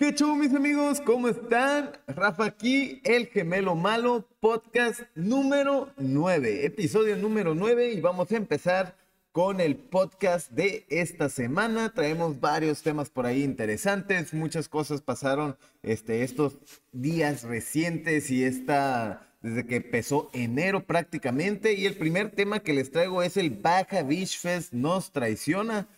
¿Qué chulo, mis amigos? ¿Cómo están? Rafa aquí, El Gemelo Malo, podcast número 9, episodio número 9 y vamos a empezar con el podcast de esta semana. Traemos varios temas por ahí interesantes, muchas cosas pasaron este, estos días recientes y esta desde que empezó enero prácticamente y el primer tema que les traigo es el Baja Beach Fest nos traiciona,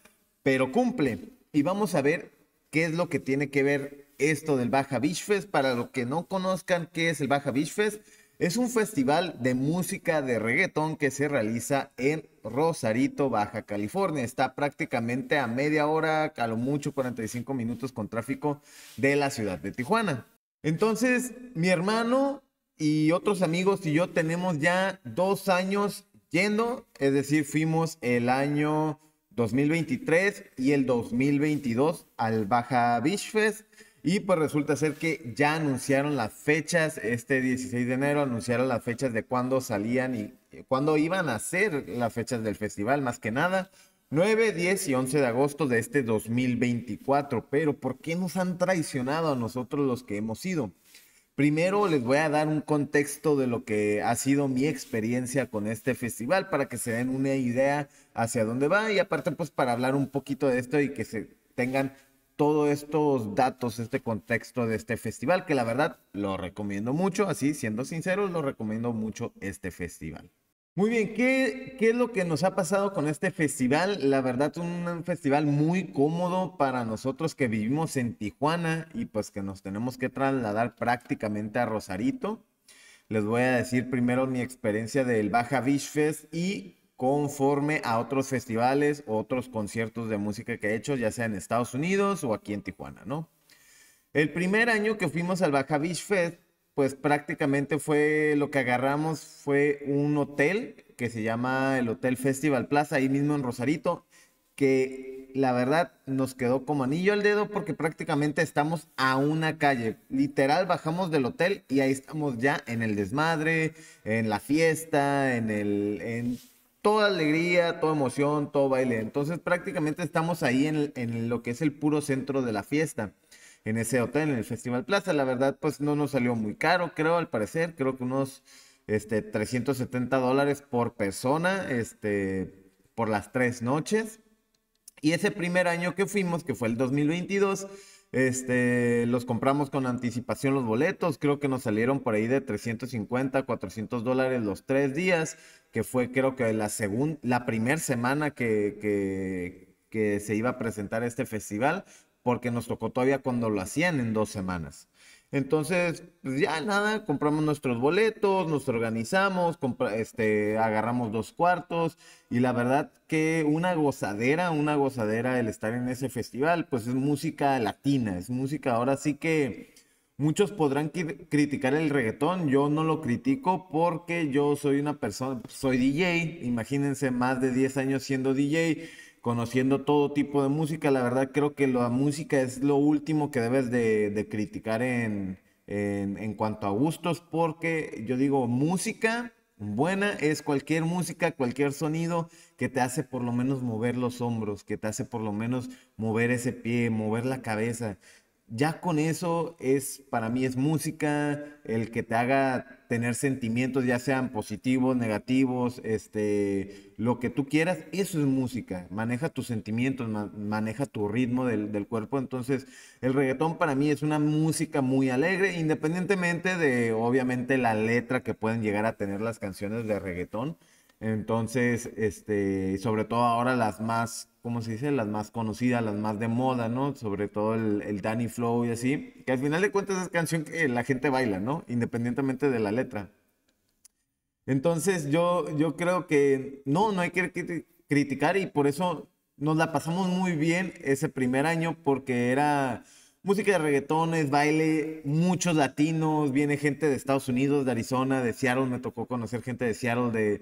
pero cumple. Y vamos a ver qué es lo que tiene que ver esto del Baja Beach Fest. Para los que no conozcan qué es el Baja Beach Fest, es un festival de música de reggaetón que se realiza en Rosarito, Baja California. Está prácticamente a media hora, a lo mucho 45 minutos con tráfico de la ciudad de Tijuana. Entonces, mi hermano y otros amigos y yo tenemos ya dos años yendo, es decir, fuimos el año 2023 y el 2022 al Baja Beach Fest. Y pues resulta ser que ya anunciaron las fechas, este 16 de enero anunciaron las fechas de cuándo salían y eh, cuándo iban a ser las fechas del festival, más que nada. 9, 10 y 11 de agosto de este 2024. Pero ¿por qué nos han traicionado a nosotros los que hemos ido? Primero les voy a dar un contexto de lo que ha sido mi experiencia con este festival para que se den una idea hacia dónde va y aparte pues para hablar un poquito de esto y que se tengan todos estos datos, este contexto de este festival que la verdad lo recomiendo mucho, así siendo sinceros, lo recomiendo mucho este festival. Muy bien, ¿Qué, ¿qué es lo que nos ha pasado con este festival? La verdad, un festival muy cómodo para nosotros que vivimos en Tijuana y pues que nos tenemos que trasladar prácticamente a Rosarito. Les voy a decir primero mi experiencia del Baja Beach Fest y conforme a otros festivales, otros conciertos de música que he hecho, ya sea en Estados Unidos o aquí en Tijuana, ¿no? El primer año que fuimos al Baja Beach Fest, pues prácticamente fue lo que agarramos, fue un hotel que se llama el Hotel Festival Plaza, ahí mismo en Rosarito, que la verdad nos quedó como anillo al dedo porque prácticamente estamos a una calle. Literal, bajamos del hotel y ahí estamos ya en el desmadre, en la fiesta, en el... En toda alegría, toda emoción, todo baile. Entonces prácticamente estamos ahí en lo que es el puro centro de la fiesta en ese hotel, en el Festival Plaza. La verdad, pues no nos salió muy caro, creo, al parecer. Creo que unos este, 370 dólares por persona, este, por las tres noches. Y ese primer año que fuimos, que fue el 2022, este, los compramos con anticipación los boletos, creo que nos salieron por ahí de 350, 400 dólares los tres días, que fue creo que la, segunda la primera semana que, que, que se iba a presentar este festival porque nos tocó todavía cuando lo hacían en dos semanas. Entonces, pues ya nada, compramos nuestros boletos, nos organizamos, este, agarramos dos cuartos y la verdad que una gozadera, una gozadera el estar en ese festival, pues es música latina, es música ahora sí que muchos podrán criticar el reggaetón, yo no lo critico porque yo soy una persona, soy DJ, imagínense más de 10 años siendo DJ conociendo todo tipo de música. La verdad creo que la música es lo último que debes de, criticar en, en, cuanto a gustos, porque yo digo, música buena es cualquier música, cualquier sonido que te hace por lo menos mover los hombros, que te hace por lo menos mover ese pie, mover la cabeza ya con eso es, para mí es música, el que te haga tener sentimientos, ya sean positivos, negativos, este, lo que tú quieras, eso es música, maneja tus sentimientos, maneja tu ritmo del, cuerpo, entonces el reggaetón para mí es una música muy alegre, independientemente de obviamente la letra que pueden llegar a tener las canciones de reggaetón, entonces, este, sobre todo ahora las más ¿Cómo se dice, las más conocidas, las más de moda, ¿no? Sobre todo el, el, Danny Flow y así, que al final de cuentas es canción que la gente baila, ¿no? Independientemente de la letra. Entonces yo, yo creo que no, no hay que criticar y por eso nos la pasamos muy bien ese primer año porque era música de reggaetones, baile, muchos latinos, viene gente de Estados Unidos, de Arizona, de Seattle, me tocó conocer gente de Seattle,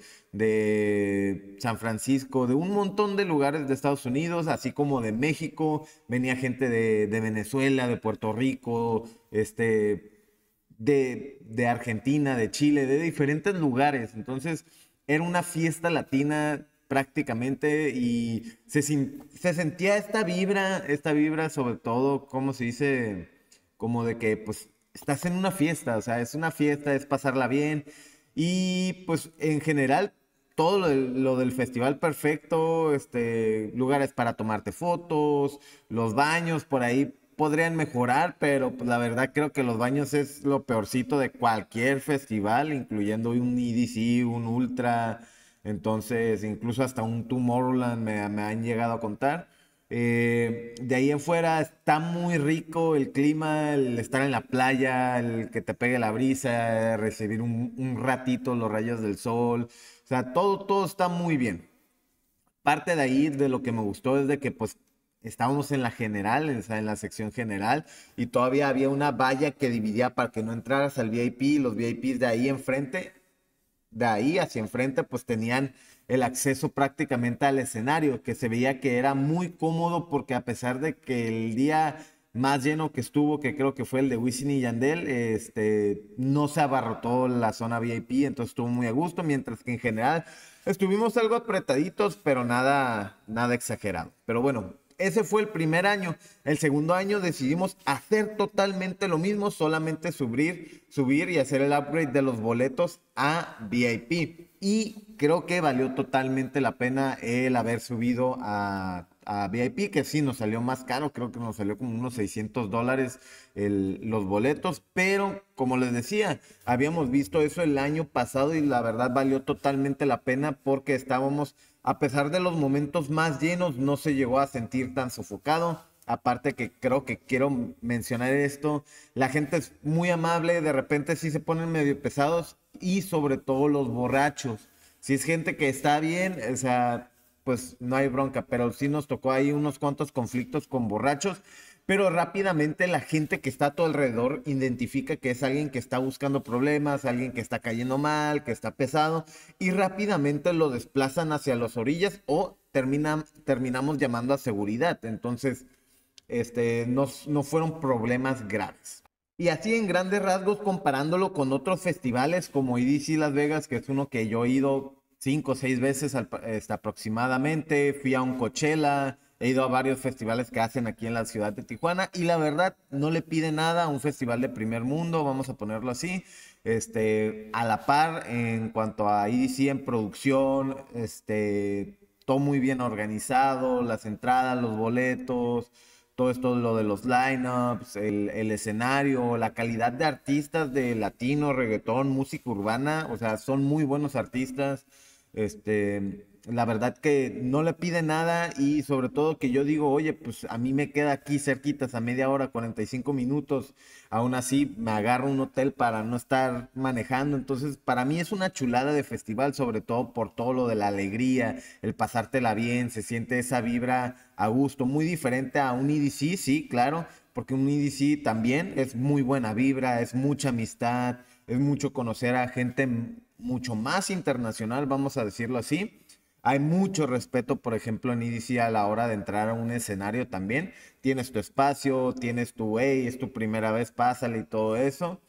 de, San Francisco, de un montón de lugares de Estados Unidos, así como de México, venía gente de, Venezuela, de Puerto Rico, este, de, de Argentina, de Chile, de diferentes lugares. Entonces, era una fiesta latina prácticamente y se, se sentía esta vibra, esta vibra sobre todo, ¿cómo se dice? Como de que pues estás en una fiesta, o sea, es una fiesta, es pasarla bien y pues en general todo lo del, festival perfecto, este, lugares para tomarte fotos, los baños por ahí podrían mejorar, pero pues, la verdad creo que los baños es lo peorcito de cualquier festival, incluyendo un EDC, un Ultra, entonces, incluso hasta un Tomorrowland me, han llegado a contar. Eh, de ahí en fuera está muy rico el clima, el estar en la playa, el que te pegue la brisa, recibir un, ratito los rayos del sol. O sea, todo, todo está muy bien. Parte de ahí de lo que me gustó es de que pues estábamos en la general, en, en la sección general, y todavía había una valla que dividía para que no entraras al VIP, los VIPs de ahí enfrente de ahí hacia enfrente, pues tenían el acceso prácticamente al escenario, que se veía que era muy cómodo porque a pesar de que el día más lleno que estuvo, que creo que fue el de Wisin y Yandel, este, no se abarrotó la zona VIP, entonces estuvo muy a gusto, mientras que en general estuvimos algo apretaditos, pero nada, nada exagerado. Pero bueno, ese fue el primer año. El segundo año decidimos hacer totalmente lo mismo, solamente subir, subir y hacer el upgrade de los boletos a VIP. Y creo que valió totalmente la pena el haber subido a, a VIP, que sí nos salió más caro, creo que nos salió como unos 600 dólares los boletos, pero como les decía, habíamos visto eso el año pasado y la verdad valió totalmente la pena porque estábamos a pesar de los momentos más llenos, no se llegó a sentir tan sofocado. Aparte que creo que quiero mencionar esto, la gente es muy amable, de repente sí se ponen medio pesados y sobre todo los borrachos. Si es gente que está bien, o sea, pues no hay bronca, pero sí nos tocó ahí unos cuantos conflictos con borrachos pero rápidamente la gente que está a tu alrededor identifica que es alguien que está buscando problemas, alguien que está cayendo mal, que está pesado, y rápidamente lo desplazan hacia las orillas o terminamos llamando a seguridad. Entonces, este, no, fueron problemas graves. Y así en grandes rasgos, comparándolo con otros festivales como EDC Las Vegas, que es uno que yo he ido cinco o seis veces este, aproximadamente, fui a un Coachella, He ido a varios festivales que hacen aquí en la ciudad de Tijuana y la verdad no le pide nada a un festival de primer mundo, vamos a ponerlo así, este, a la par en cuanto a IDC en producción, este, todo muy bien organizado, las entradas, los boletos, todo esto lo de los lineups, el, el escenario, la calidad de artistas de latino, reggaetón, música urbana, o sea, son muy buenos artistas, este la verdad que no le pide nada y sobre todo que yo digo, oye, pues a mí me queda aquí cerquitas a media hora, 45 minutos, aún así me agarro un hotel para no estar manejando, entonces para mí es una chulada de festival, sobre todo por todo lo de la alegría, el pasártela bien, se siente esa vibra a gusto, muy diferente a un EDC, sí, claro, porque un EDC también es muy buena vibra, es mucha amistad, es mucho conocer a gente mucho más internacional, vamos a decirlo así. Hay mucho respeto, por ejemplo, en EDC a la hora de entrar a un escenario también. Tienes tu espacio, tienes tu, way, es tu primera vez, pásale y todo eso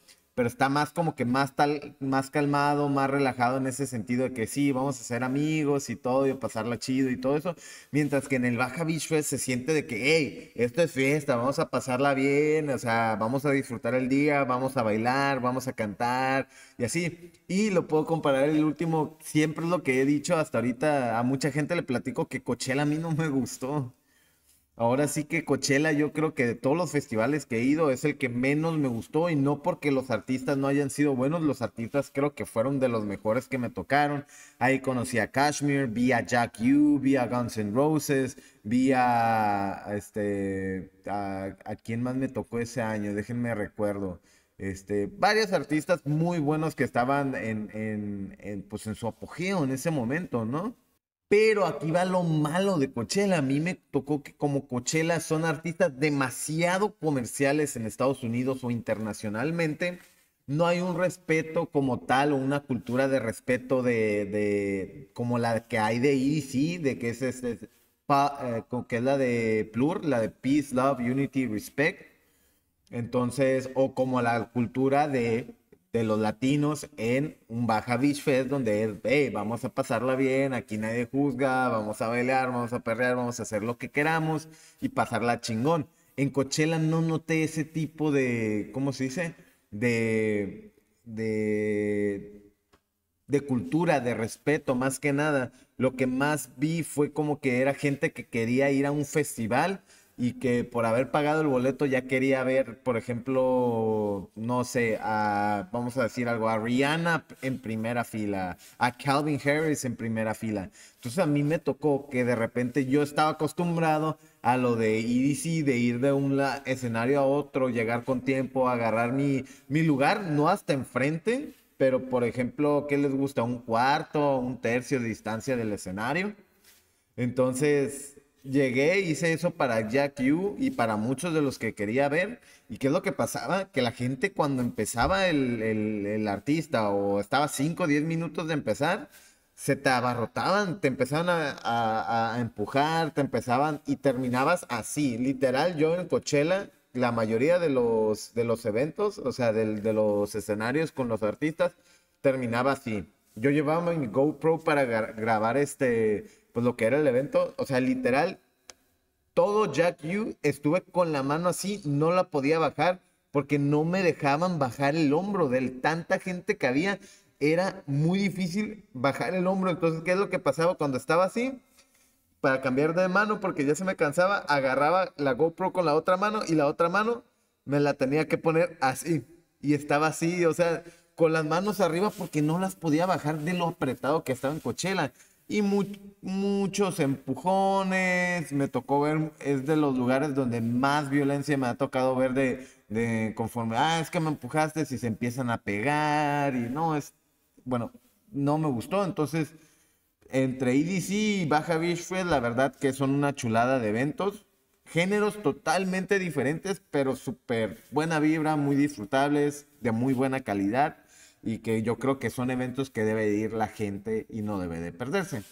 pero está más como que más tal, más calmado, más relajado en ese sentido de que sí, vamos a ser amigos y todo, y pasarla chido y todo eso. Mientras que en el Baja Beach se siente de que, hey, esto es fiesta, vamos a pasarla bien, o sea, vamos a disfrutar el día, vamos a bailar, vamos a cantar y así. Y lo puedo comparar el último, siempre es lo que he dicho hasta ahorita, a mucha gente le platico que Coachella a mí no me gustó. Ahora sí que Coachella, yo creo que de todos los festivales que he ido es el que menos me gustó y no porque los artistas no hayan sido buenos, los artistas creo que fueron de los mejores que me tocaron. Ahí conocí a Kashmir, vi a Jack U, vi a Guns N' Roses, vi a este a, a quién más me tocó ese año, déjenme recuerdo. Este, varios artistas muy buenos que estaban en, en, en, pues en su apogeo en ese momento, ¿no? Pero aquí va lo malo de Coachella. A mí me tocó que como Coachella son artistas demasiado comerciales en Estados Unidos o internacionalmente. No hay un respeto como tal o una cultura de respeto de, como la que hay de EDC, de que es, eh, que es la de Plur, la de Peace, Love, Unity, Respect. Entonces, o como la cultura de de los latinos en un Baja Beach Fest donde es, hey, vamos a pasarla bien, aquí nadie juzga, vamos a bailar, vamos a perrear, vamos a hacer lo que queramos y pasarla chingón. En Coachella no noté ese tipo de, ¿cómo se dice? De, de, de cultura, de respeto, más que nada. Lo que más vi fue como que era gente que quería ir a un festival y que por haber pagado el boleto ya quería ver, por ejemplo, no sé, vamos a decir algo, a Rihanna en primera fila, a Calvin Harris en primera fila. Entonces a mí me tocó que de repente yo estaba acostumbrado a lo de EDC, de ir de un escenario a otro, llegar con tiempo, agarrar mi, mi lugar, no hasta enfrente, pero por ejemplo, ¿qué les gusta? ¿Un cuarto, un tercio de distancia del escenario? Entonces, llegué, hice eso para Jack Yu y para muchos de los que quería ver. ¿Y qué es lo que pasaba? Que la gente cuando empezaba el, artista o estaba 5 o 10 minutos de empezar, se te abarrotaban, te empezaban a, empujar, te empezaban y terminabas así. Literal, yo en Coachella, la mayoría de los, de los eventos, o sea, de los escenarios con los artistas, terminaba así. Yo llevaba mi GoPro para grabar este pues lo que era el evento, o sea, literal, todo Jack U estuve con la mano así, no la podía bajar porque no me dejaban bajar el hombro del, tanta gente que había, era muy difícil bajar el hombro, entonces, ¿qué es lo que pasaba cuando estaba así? Para cambiar de mano, porque ya se me cansaba, agarraba la GoPro con la otra mano y la otra mano me la tenía que poner así. Y estaba así, o sea, con las manos arriba porque no las podía bajar de lo apretado que estaba en Coachella y muchos empujones. Me tocó ver, es de los lugares donde más violencia me ha tocado ver de, conforme, ah, es que me empujaste, si se empiezan a pegar y no, es, bueno, no me gustó. Entonces, entre EDC y Baja Beachfield, la verdad que son una chulada de eventos. Géneros totalmente diferentes, pero súper buena vibra, muy disfrutables, de muy buena calidad y que yo creo que son eventos que debe ir la gente y no debe de perderse.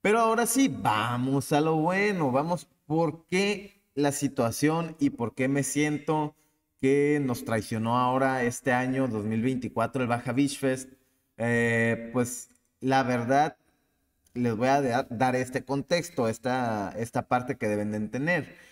Pero ahora sí, vamos a lo bueno, vamos por qué la situación y por qué me siento que nos traicionó ahora este año 2024 el Baja Beach Fest. Eh, pues la verdad, les voy a dar este contexto, esta, esta parte que deben de entender.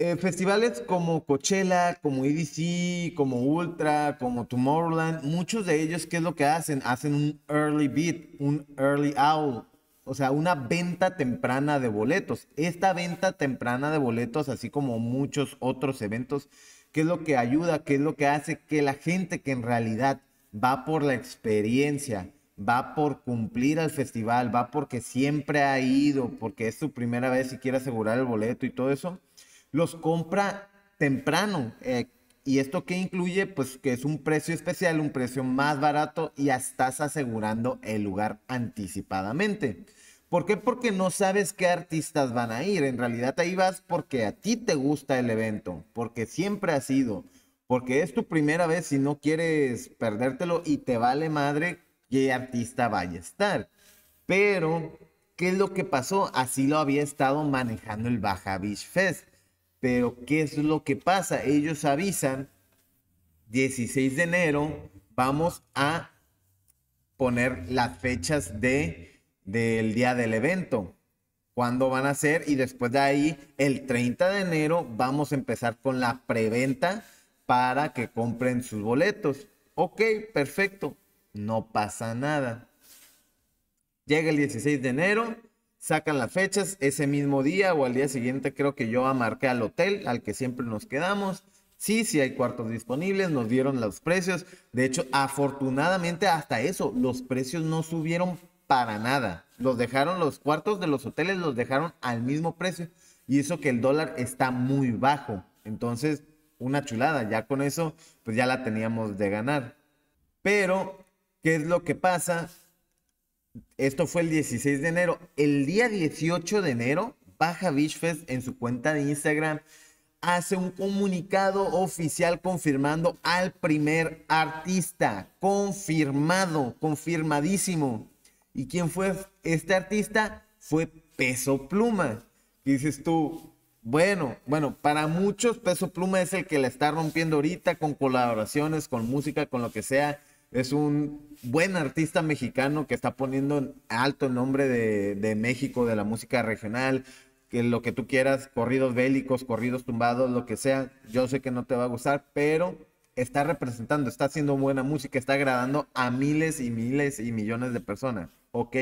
Eh, festivales como Coachella, como EDC, como Ultra, como Tomorrowland, muchos de ellos, ¿qué es lo que hacen? Hacen un early beat, un early out, o sea, una venta temprana de boletos. Esta venta temprana de boletos, así como muchos otros eventos, ¿qué es lo que ayuda? ¿Qué es lo que hace que la gente que en realidad va por la experiencia, va por cumplir al festival, va porque siempre ha ido, porque es su primera vez y quiere asegurar el boleto y todo eso? los compra temprano. Eh, ¿Y esto qué incluye? Pues que es un precio especial, un precio más barato y estás asegurando el lugar anticipadamente. ¿Por qué? Porque no sabes qué artistas van a ir. En realidad ahí vas porque a ti te gusta el evento, porque siempre ha sido, porque es tu primera vez y no quieres perdértelo y te vale madre qué artista vaya a estar. Pero, ¿qué es lo que pasó? Así lo había estado manejando el Baja Beach Fest pero ¿qué es lo que pasa? Ellos avisan, 16 de enero vamos a poner las fechas de, del día del evento, cuándo van a ser y después de ahí, el 30 de enero, vamos a empezar con la preventa para que compren sus boletos. Ok, perfecto, no pasa nada. Llega el 16 de enero, sacan las fechas ese mismo día o al día siguiente creo que yo amarqué al hotel al que siempre nos quedamos. Sí, sí hay cuartos disponibles, nos dieron los precios. De hecho, afortunadamente hasta eso, los precios no subieron para nada. Los dejaron, los cuartos de los hoteles los dejaron al mismo precio y eso que el dólar está muy bajo. Entonces, una chulada, ya con eso, pues ya la teníamos de ganar. Pero, ¿qué es lo que pasa? Esto fue el 16 de enero. El día 18 de enero, Baja Beach Fest en su cuenta de Instagram hace un comunicado oficial confirmando al primer artista. Confirmado, confirmadísimo. ¿Y quién fue este artista? Fue Peso Pluma. dices tú? Bueno, bueno, para muchos Peso Pluma es el que la está rompiendo ahorita con colaboraciones, con música, con lo que sea es un buen artista mexicano que está poniendo alto el nombre de, de, México, de la música regional, que lo que tú quieras, corridos bélicos, corridos tumbados, lo que sea, yo sé que no te va a gustar, pero está representando, está haciendo buena música, está agradando a miles y miles y millones de personas. Ok,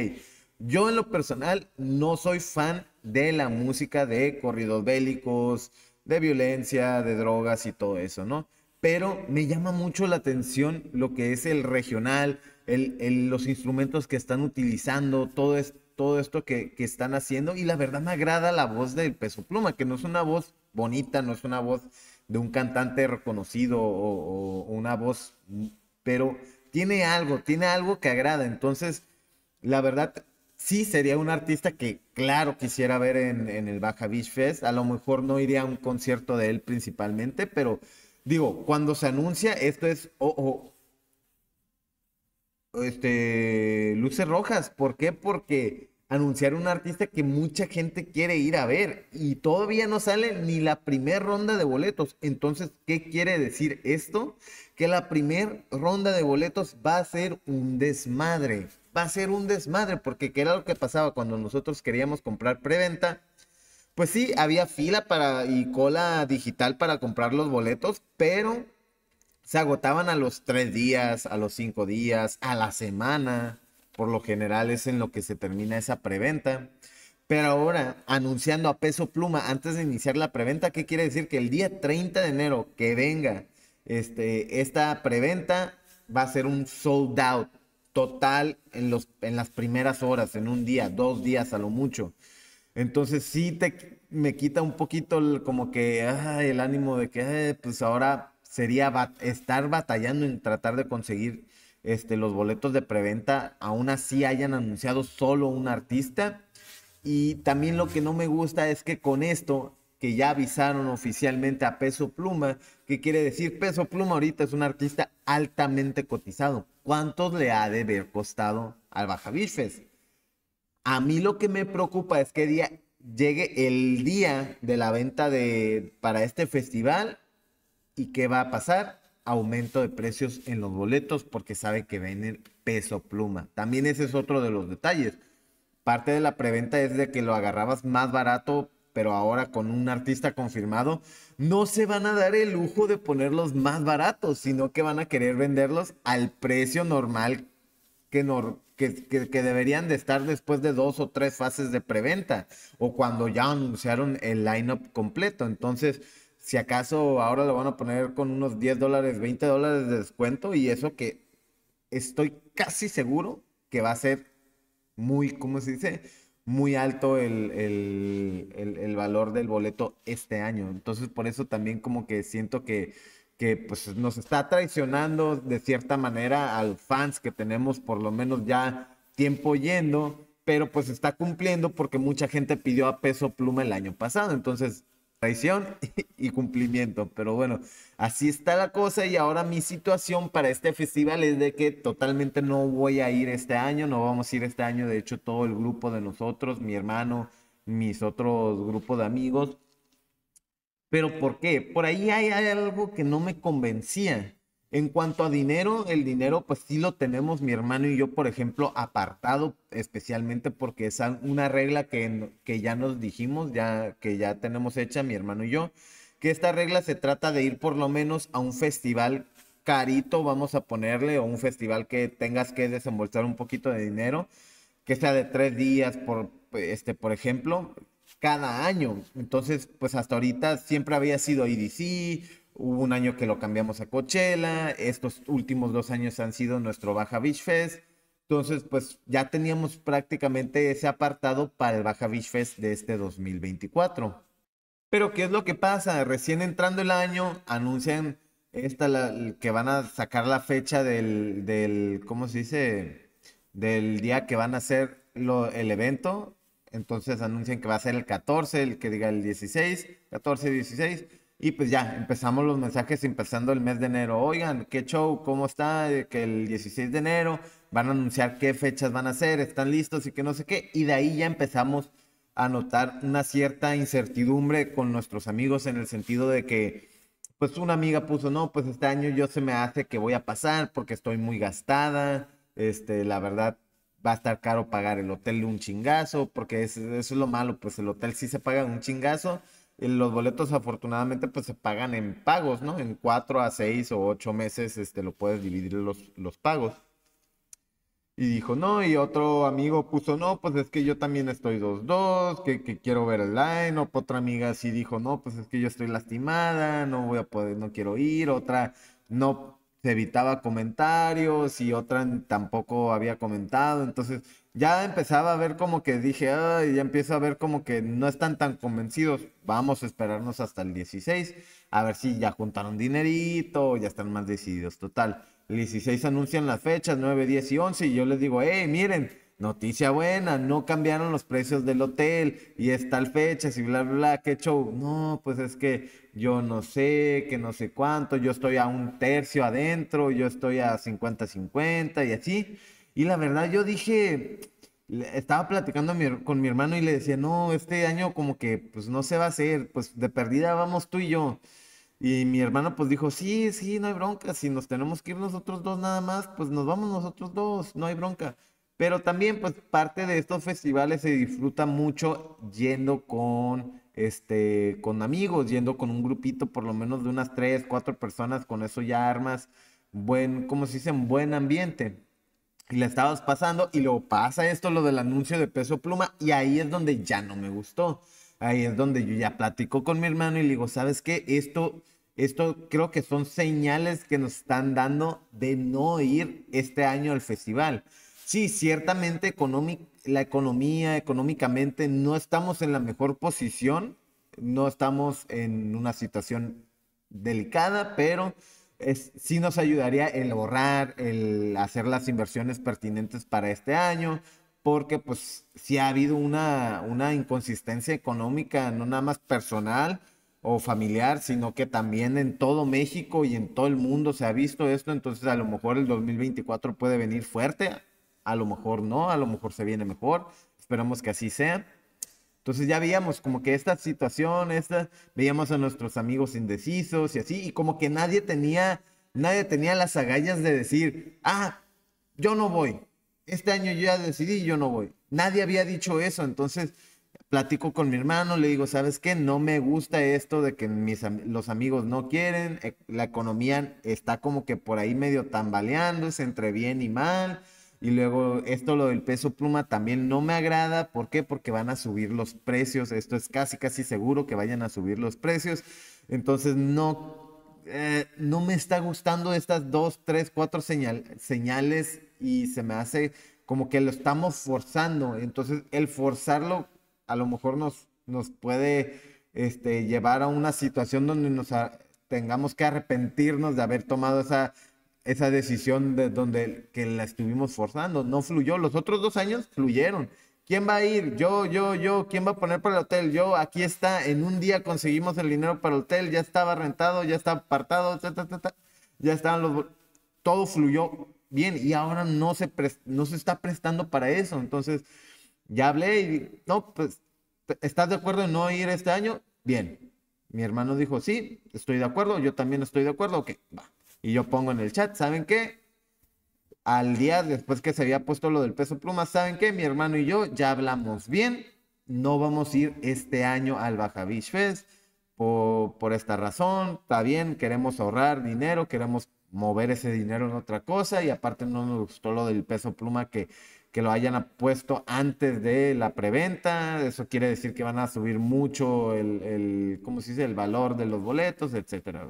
yo en lo personal no soy fan de la música de corridos bélicos, de violencia, de drogas y todo eso, ¿no? pero me llama mucho la atención lo que es el regional, los instrumentos que están utilizando, todo, esto que, están haciendo. Y la verdad me agrada la voz del Peso Pluma, que no es una voz bonita, no es una voz de un cantante reconocido o, una voz, pero tiene algo, tiene algo que agrada. Entonces, la verdad, sí sería un artista que, claro, quisiera ver en, en el Baja Beach Fest. A lo mejor no iría a un concierto de él principalmente, pero Digo, cuando se anuncia, esto es oh, oh, este, luces rojas. ¿Por qué? Porque anunciar un artista que mucha gente quiere ir a ver y todavía no sale ni la primera ronda de boletos. Entonces, ¿qué quiere decir esto? Que la primera ronda de boletos va a ser un desmadre. Va a ser un desmadre porque ¿qué era lo que pasaba cuando nosotros queríamos comprar preventa? Pues sí, había fila para y cola digital para comprar los boletos, pero se agotaban a los tres días, a los cinco días, a la semana. Por lo general es en lo que se termina esa preventa. Pero ahora, anunciando a peso pluma antes de iniciar la preventa, ¿qué quiere decir? Que el día 30 de enero que venga este, esta preventa va a ser un sold out total en, los, en las primeras horas, en un día, dos días a lo mucho. Entonces sí te, me quita un poquito como que ah, el ánimo de que eh, pues ahora sería estar batallando en tratar de conseguir este, los boletos de preventa, aún así hayan anunciado solo un artista. Y también lo que no me gusta es que con esto, que ya avisaron oficialmente a Peso Pluma, que quiere decir Peso Pluma ahorita es un artista altamente cotizado. ¿Cuántos le ha de haber costado al Baja a mí lo que me preocupa es que llegue el día de la venta de, para este festival y qué va a pasar. Aumento de precios en los boletos porque sabe que venden peso pluma. También ese es otro de los detalles. Parte de la preventa es de que lo agarrabas más barato, pero ahora con un artista confirmado, no se van a dar el lujo de ponerlos más baratos, sino que van a querer venderlos al precio normal que, nor que, deberían de estar después de dos o tres fases de preventa o cuando ya anunciaron el lineup completo. Entonces, si acaso ahora lo van a poner con unos 10 dólares, 20 dólares de descuento y eso que estoy casi seguro que va a ser muy, ¿cómo se dice? Muy alto el valor del boleto este año. Entonces, por eso también como que siento que que pues nos está traicionando de cierta manera al fans que tenemos por lo menos ya tiempo yendo, pero pues está cumpliendo porque mucha gente pidió a peso pluma el año pasado, entonces traición y cumplimiento, pero bueno, así está la cosa y ahora mi situación para este festival es de que totalmente no voy a ir este año, no vamos a ir este año, de hecho todo el grupo de nosotros, mi hermano, mis otros grupos de amigos, pero ¿por qué? Por ahí hay, algo que no me convencía. En cuanto a dinero, el dinero pues sí lo tenemos mi hermano y yo, por ejemplo, apartado, especialmente porque es una regla que, que ya nos dijimos, ya que ya tenemos hecha mi hermano y yo, que esta regla se trata de ir por lo menos a un festival carito, vamos a ponerle, o un festival que tengas que desembolsar un poquito de dinero, que sea de tres días, por, este, por ejemplo, cada año. Entonces, pues hasta ahorita siempre había sido IDC, hubo un año que lo cambiamos a Coachella, estos últimos dos años han sido nuestro Baja Beach Fest. Entonces, pues ya teníamos prácticamente ese apartado para el Baja Beach Fest de este 2024. Pero, ¿qué es lo que pasa? Recién entrando el año, anuncian esta que van a sacar la fecha del, del, ¿cómo se dice? Del día que van a hacer el evento entonces anuncian que va a ser el 14, el que diga el 16, 14, 16. Y pues ya, empezamos los mensajes empezando el mes de enero. Oigan, qué show, cómo está, que el 16 de enero van a anunciar qué fechas van a ser, están listos y que no sé qué. Y de ahí ya empezamos a notar una cierta incertidumbre con nuestros amigos en el sentido de que, pues una amiga puso, no, pues este año yo se me hace que voy a pasar porque estoy muy gastada, este, la verdad, va a estar caro pagar el hotel de un chingazo, porque eso, es lo malo, pues el hotel sí se paga un chingazo, eh, los boletos afortunadamente pues se pagan en pagos, ¿no? En cuatro a seis o ocho meses este, lo puedes dividir los, los pagos. Y dijo, no, y otro amigo puso, no, pues es que yo también estoy 2-2, que, quiero ver el line. O otra amiga sí dijo, no, pues es que yo estoy lastimada, no voy a poder, no quiero ir. Otra, no, evitaba comentarios y otra tampoco había comentado. Entonces ya empezaba a ver como que dije, ya empiezo a ver como que no están tan convencidos. Vamos a esperarnos hasta el 16, a ver si ya juntaron dinerito, ya están más decididos. Total, el 16 anuncian las fechas, 9, 10 y 11 y yo les digo, hey, miren Noticia buena, no cambiaron los precios del hotel y es tal fecha, y bla, bla, bla, qué show. No, pues es que yo no sé, que no sé cuánto, yo estoy a un tercio adentro, yo estoy a 50-50 y así. Y la verdad yo dije, estaba platicando con mi hermano y le decía, no, este año como que pues no se va a hacer, pues de perdida vamos tú y yo. Y mi hermano pues dijo, sí, sí, no hay bronca, si nos tenemos que ir nosotros dos nada más, pues nos vamos nosotros dos, no hay bronca. Pero también, pues, parte de estos festivales se disfruta mucho yendo con, este, con amigos, yendo con un grupito, por lo menos de unas tres, cuatro personas, con eso ya armas buen, como se dice? Un buen ambiente. Y la estabas pasando y luego pasa esto, lo del anuncio de peso pluma, y ahí es donde ya no me gustó. Ahí es donde yo ya platico con mi hermano y le digo, ¿sabes qué? Esto, esto creo que son señales que nos están dando de no ir este año al festival. Sí, ciertamente la economía, económicamente, no estamos en la mejor posición, no estamos en una situación delicada, pero es, sí nos ayudaría el ahorrar, el hacer las inversiones pertinentes para este año, porque pues sí ha habido una, una inconsistencia económica, no nada más personal o familiar, sino que también en todo México y en todo el mundo se ha visto esto, entonces a lo mejor el 2024 puede venir fuerte, a lo mejor no, a lo mejor se viene mejor, esperamos que así sea. Entonces ya veíamos como que esta situación, esta, veíamos a nuestros amigos indecisos y así, y como que nadie tenía, nadie tenía las agallas de decir, ah, yo no voy, este año yo ya decidí, yo no voy. Nadie había dicho eso, entonces platico con mi hermano, le digo, ¿sabes qué? No me gusta esto de que mis, los amigos no quieren, e, la economía está como que por ahí medio tambaleándose entre bien y mal, y luego esto lo del peso pluma también no me agrada. ¿Por qué? Porque van a subir los precios. Esto es casi, casi seguro que vayan a subir los precios. Entonces no, eh, no me está gustando estas dos, tres, cuatro señales y se me hace como que lo estamos forzando. Entonces el forzarlo a lo mejor nos, nos puede este, llevar a una situación donde nos tengamos que arrepentirnos de haber tomado esa esa decisión de donde que la estuvimos forzando. No fluyó. Los otros dos años fluyeron. ¿Quién va a ir? Yo, yo, yo. ¿Quién va a poner para el hotel? Yo, aquí está. En un día conseguimos el dinero para el hotel. Ya estaba rentado, ya está apartado, ta, ya estaban los... Todo fluyó bien y ahora no se, no se está prestando para eso. Entonces, ya hablé y no, pues, ¿estás de acuerdo en no ir este año? Bien. Mi hermano dijo, sí, estoy de acuerdo, yo también estoy de acuerdo, ok, va. Y yo pongo en el chat, ¿saben qué? Al día después que se había puesto lo del peso pluma, ¿saben qué? Mi hermano y yo ya hablamos bien. No vamos a ir este año al Baja Beach Fest por, esta razón. Está bien, queremos ahorrar dinero, queremos mover ese dinero en otra cosa. Y aparte no nos gustó lo del peso pluma que que lo hayan puesto antes de la preventa. Eso quiere decir que van a subir mucho el, el ¿cómo se dice? el valor de los boletos, etcétera.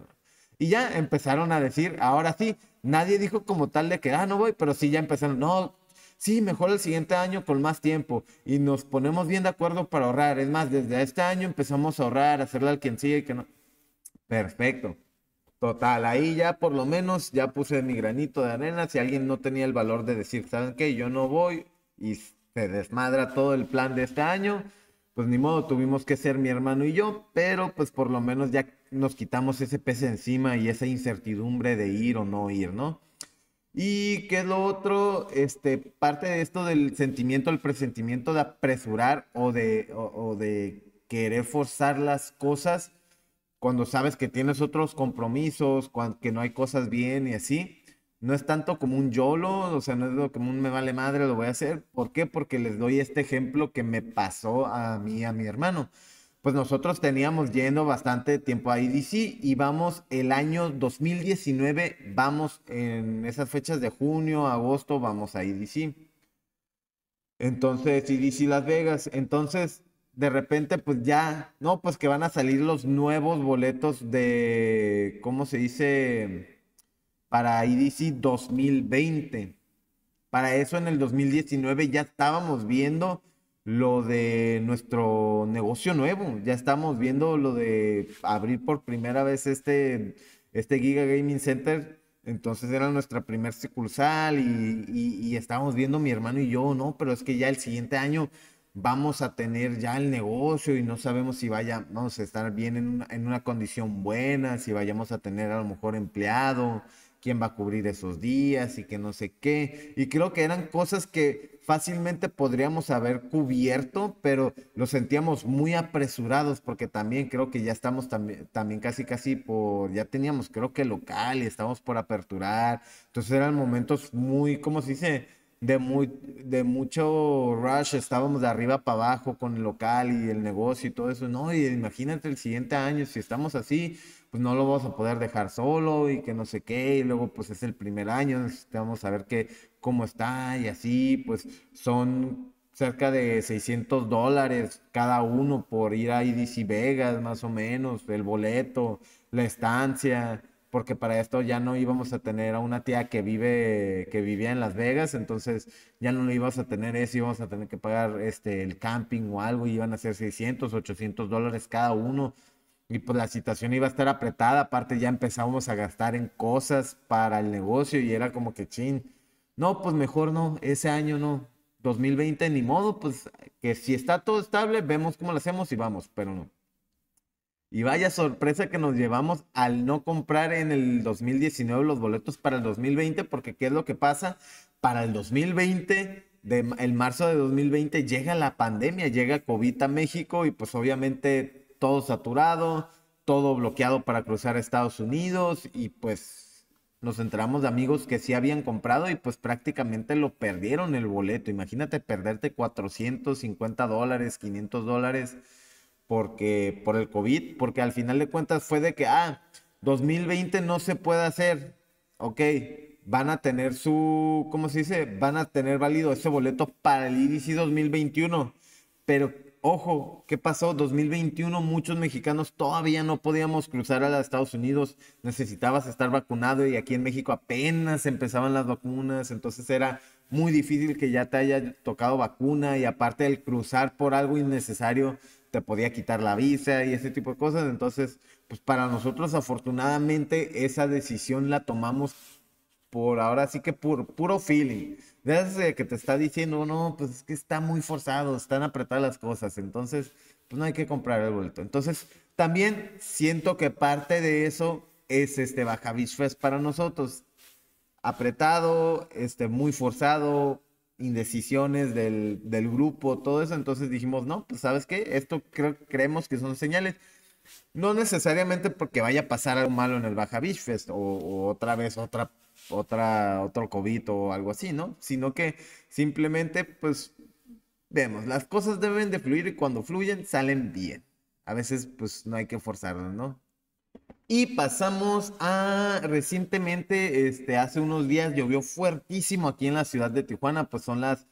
Y ya empezaron a decir, ahora sí, nadie dijo como tal de que, ah, no voy, pero sí ya empezaron, no, sí, mejor el siguiente año con más tiempo y nos ponemos bien de acuerdo para ahorrar. Es más, desde este año empezamos a ahorrar, a hacerle al quien sigue y que no. Perfecto. Total, ahí ya por lo menos ya puse mi granito de arena. Si alguien no tenía el valor de decir, ¿saben qué? Yo no voy y se desmadra todo el plan de este año. Pues ni modo, tuvimos que ser mi hermano y yo, pero pues por lo menos ya nos quitamos ese peso encima y esa incertidumbre de ir o no ir, ¿no? Y que lo otro, este, parte de esto del sentimiento, el presentimiento de apresurar o de, de querer forzar las cosas cuando sabes que tienes otros compromisos, cuando, que no hay cosas bien y así. No es tanto como un YOLO, o sea, no es como un me vale madre, lo voy a hacer. ¿Por qué? Porque les doy este ejemplo que me pasó a mí, a mi hermano pues nosotros teníamos yendo bastante tiempo a IDC y vamos el año 2019, vamos en esas fechas de junio, agosto, vamos a IDC. Entonces, IDC Las Vegas, entonces de repente pues ya, no, pues que van a salir los nuevos boletos de, ¿cómo se dice? Para IDC 2020. Para eso en el 2019 ya estábamos viendo lo de nuestro negocio nuevo. Ya estamos viendo lo de abrir por primera vez este, este Giga Gaming Center. Entonces era nuestra primer sucursal y, y, estábamos viendo mi hermano y yo, ¿no? Pero es que ya el siguiente año vamos a tener ya el negocio y no sabemos si vaya, vamos a estar bien en en una condición buena, si vayamos a tener a lo mejor empleado quién va a cubrir esos días y que no sé qué. Y creo que eran cosas que fácilmente podríamos haber cubierto, pero lo sentíamos muy apresurados porque también creo que ya estamos también casi casi por, ya teníamos creo que local y estábamos por aperturar. Entonces eran momentos muy, ¿cómo se dice? De, muy, de mucho rush, estábamos de arriba para abajo con el local y el negocio y todo eso, ¿no? Y imagínate el siguiente año, si estamos así, pues no lo vas a poder dejar solo y que no sé qué, y luego pues es el primer año, a ver qué cómo está y así, pues son cerca de 600 dólares cada uno por ir a y Vegas, más o menos, el boleto, la estancia, porque para esto ya no íbamos a tener a una tía que vive, que vivía en Las Vegas, entonces ya no lo íbamos a tener eso, íbamos a tener que pagar este, el camping o algo, y iban a ser 600, 800 dólares cada uno, y pues la situación iba a estar apretada, aparte ya empezábamos a gastar en cosas para el negocio y era como que chin, no, pues mejor no, ese año no, 2020 ni modo, pues que si está todo estable, vemos cómo lo hacemos y vamos, pero no. Y vaya sorpresa que nos llevamos al no comprar en el 2019 los boletos para el 2020, porque ¿qué es lo que pasa? Para el 2020 de, el marzo de 2020 llega la pandemia, llega COVID a México y pues obviamente todo saturado, todo bloqueado para cruzar a Estados Unidos y pues nos enteramos de amigos que sí habían comprado y pues prácticamente lo perdieron el boleto. Imagínate perderte 450 dólares, 500 dólares porque por el COVID, porque al final de cuentas fue de que, ah, 2020 no se puede hacer, ok, van a tener su, ¿cómo se dice? Van a tener válido ese boleto para el IDC 2021, pero Ojo, ¿qué pasó? 2021, muchos mexicanos todavía no podíamos cruzar a los Estados Unidos, necesitabas estar vacunado y aquí en México apenas empezaban las vacunas, entonces era muy difícil que ya te haya tocado vacuna y aparte el cruzar por algo innecesario, te podía quitar la visa y ese tipo de cosas, entonces, pues para nosotros afortunadamente esa decisión la tomamos por ahora sí que puro, puro feeling. Desde que te está diciendo, no, pues es que está muy forzado, están apretadas las cosas, entonces, pues no hay que comprar el boleto. Entonces, también siento que parte de eso es este Baja Beach Fest para nosotros. Apretado, este, muy forzado, indecisiones del, del grupo, todo eso. Entonces dijimos, no, pues sabes qué, esto creemos que son señales. No necesariamente porque vaya a pasar algo malo en el Baja Beach Fest o, o otra vez otra otra, otro COVID o algo así, ¿no? Sino que simplemente, pues, vemos, las cosas deben de fluir y cuando fluyen salen bien. A veces, pues, no hay que forzarnos, ¿no? Y pasamos a recientemente, este, hace unos días llovió fuertísimo aquí en la ciudad de Tijuana, pues son las,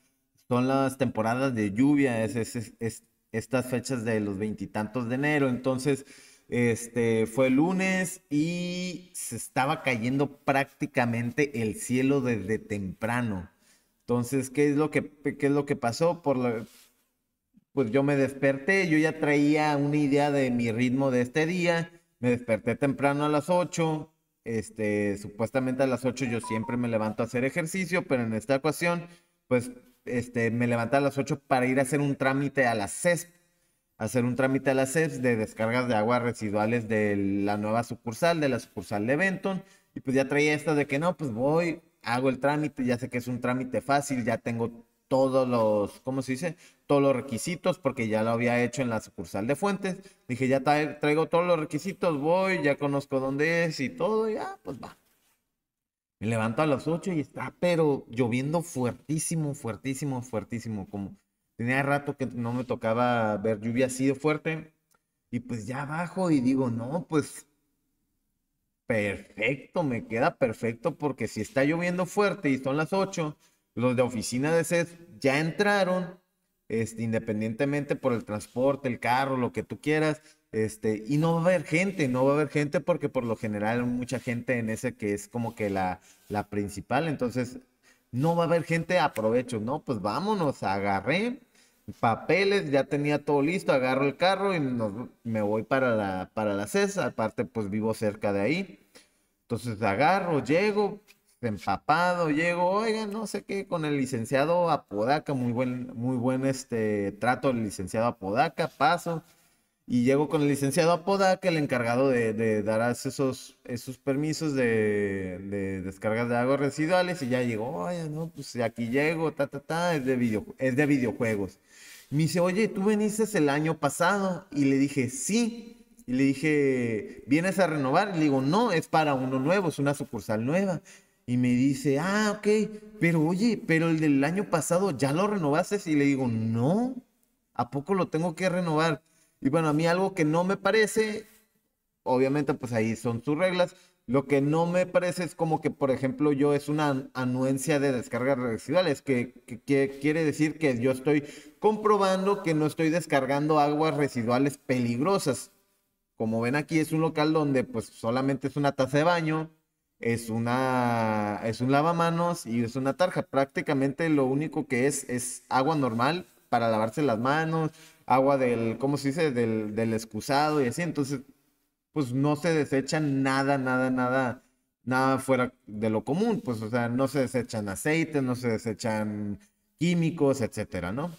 son las temporadas de lluvia, es, es, es, estas fechas de los veintitantos de enero, entonces este fue lunes y se estaba cayendo prácticamente el cielo desde temprano. Entonces, ¿qué es lo que, qué es lo que pasó? Por pues yo me desperté, yo ya traía una idea de mi ritmo de este día. Me desperté temprano a las 8. Este, supuestamente a las 8 yo siempre me levanto a hacer ejercicio, pero en esta ocasión, pues este, me levanté a las 8 para ir a hacer un trámite a las 6 hacer un trámite a la CEPS de descargas de aguas residuales de la nueva sucursal, de la sucursal de Benton. Y pues ya traía esto de que no, pues voy, hago el trámite, ya sé que es un trámite fácil, ya tengo todos los, ¿cómo se dice? Todos los requisitos, porque ya lo había hecho en la sucursal de Fuentes. Dije, ya traigo todos los requisitos, voy, ya conozco dónde es y todo, ya, pues va. Me levanto a las 8 y está, pero lloviendo fuertísimo, fuertísimo, fuertísimo, como tenía rato que no me tocaba ver lluvia así de fuerte. Y pues ya bajo y digo, no, pues perfecto, me queda perfecto porque si está lloviendo fuerte y son las 8, los de oficina de e sed ya entraron, este, independientemente por el transporte, el carro, lo que tú quieras, este, y no va a haber gente, no va a haber gente porque por lo general mucha gente en ese que es como que la, la principal, entonces no va a haber gente, aprovecho, no, pues vámonos, agarré papeles, ya tenía todo listo, agarro el carro y me voy para la, para la aparte pues vivo cerca de ahí. Entonces agarro, llego, empapado, llego, oiga, no sé qué, con el licenciado Apodaca, muy buen, muy buen este trato el licenciado Apodaca, paso, y llego con el licenciado que el encargado de, de dar esos, permisos de, de, descargas de aguas residuales, y ya llegó, oye, no, pues aquí llego, ta, ta, ta, es de, es de videojuegos. Me dice, oye, tú viniste el año pasado, y le dije, sí. Y le dije, ¿vienes a renovar? le digo, no, es para uno nuevo, es una sucursal nueva. Y me dice, ah, ok, pero oye, pero el del año pasado ya lo renovaste. Y le digo, no, ¿a poco lo tengo que renovar? Y bueno, a mí algo que no me parece, obviamente pues ahí son sus reglas. Lo que no me parece es como que, por ejemplo, yo es una anuencia de descargas residuales, que, quiere decir que yo estoy comprobando que no estoy descargando aguas residuales peligrosas. Como ven aquí es un local donde pues solamente es una taza de baño, es una es un lavamanos y es una tarja. Prácticamente lo único que es es agua normal para lavarse las manos, agua del, ¿cómo se dice? Del, del excusado y así. Entonces, pues no se desecha nada, nada, nada, nada fuera de lo común. Pues, o sea, no se desechan aceites, no se desechan químicos, etcétera, ¿no?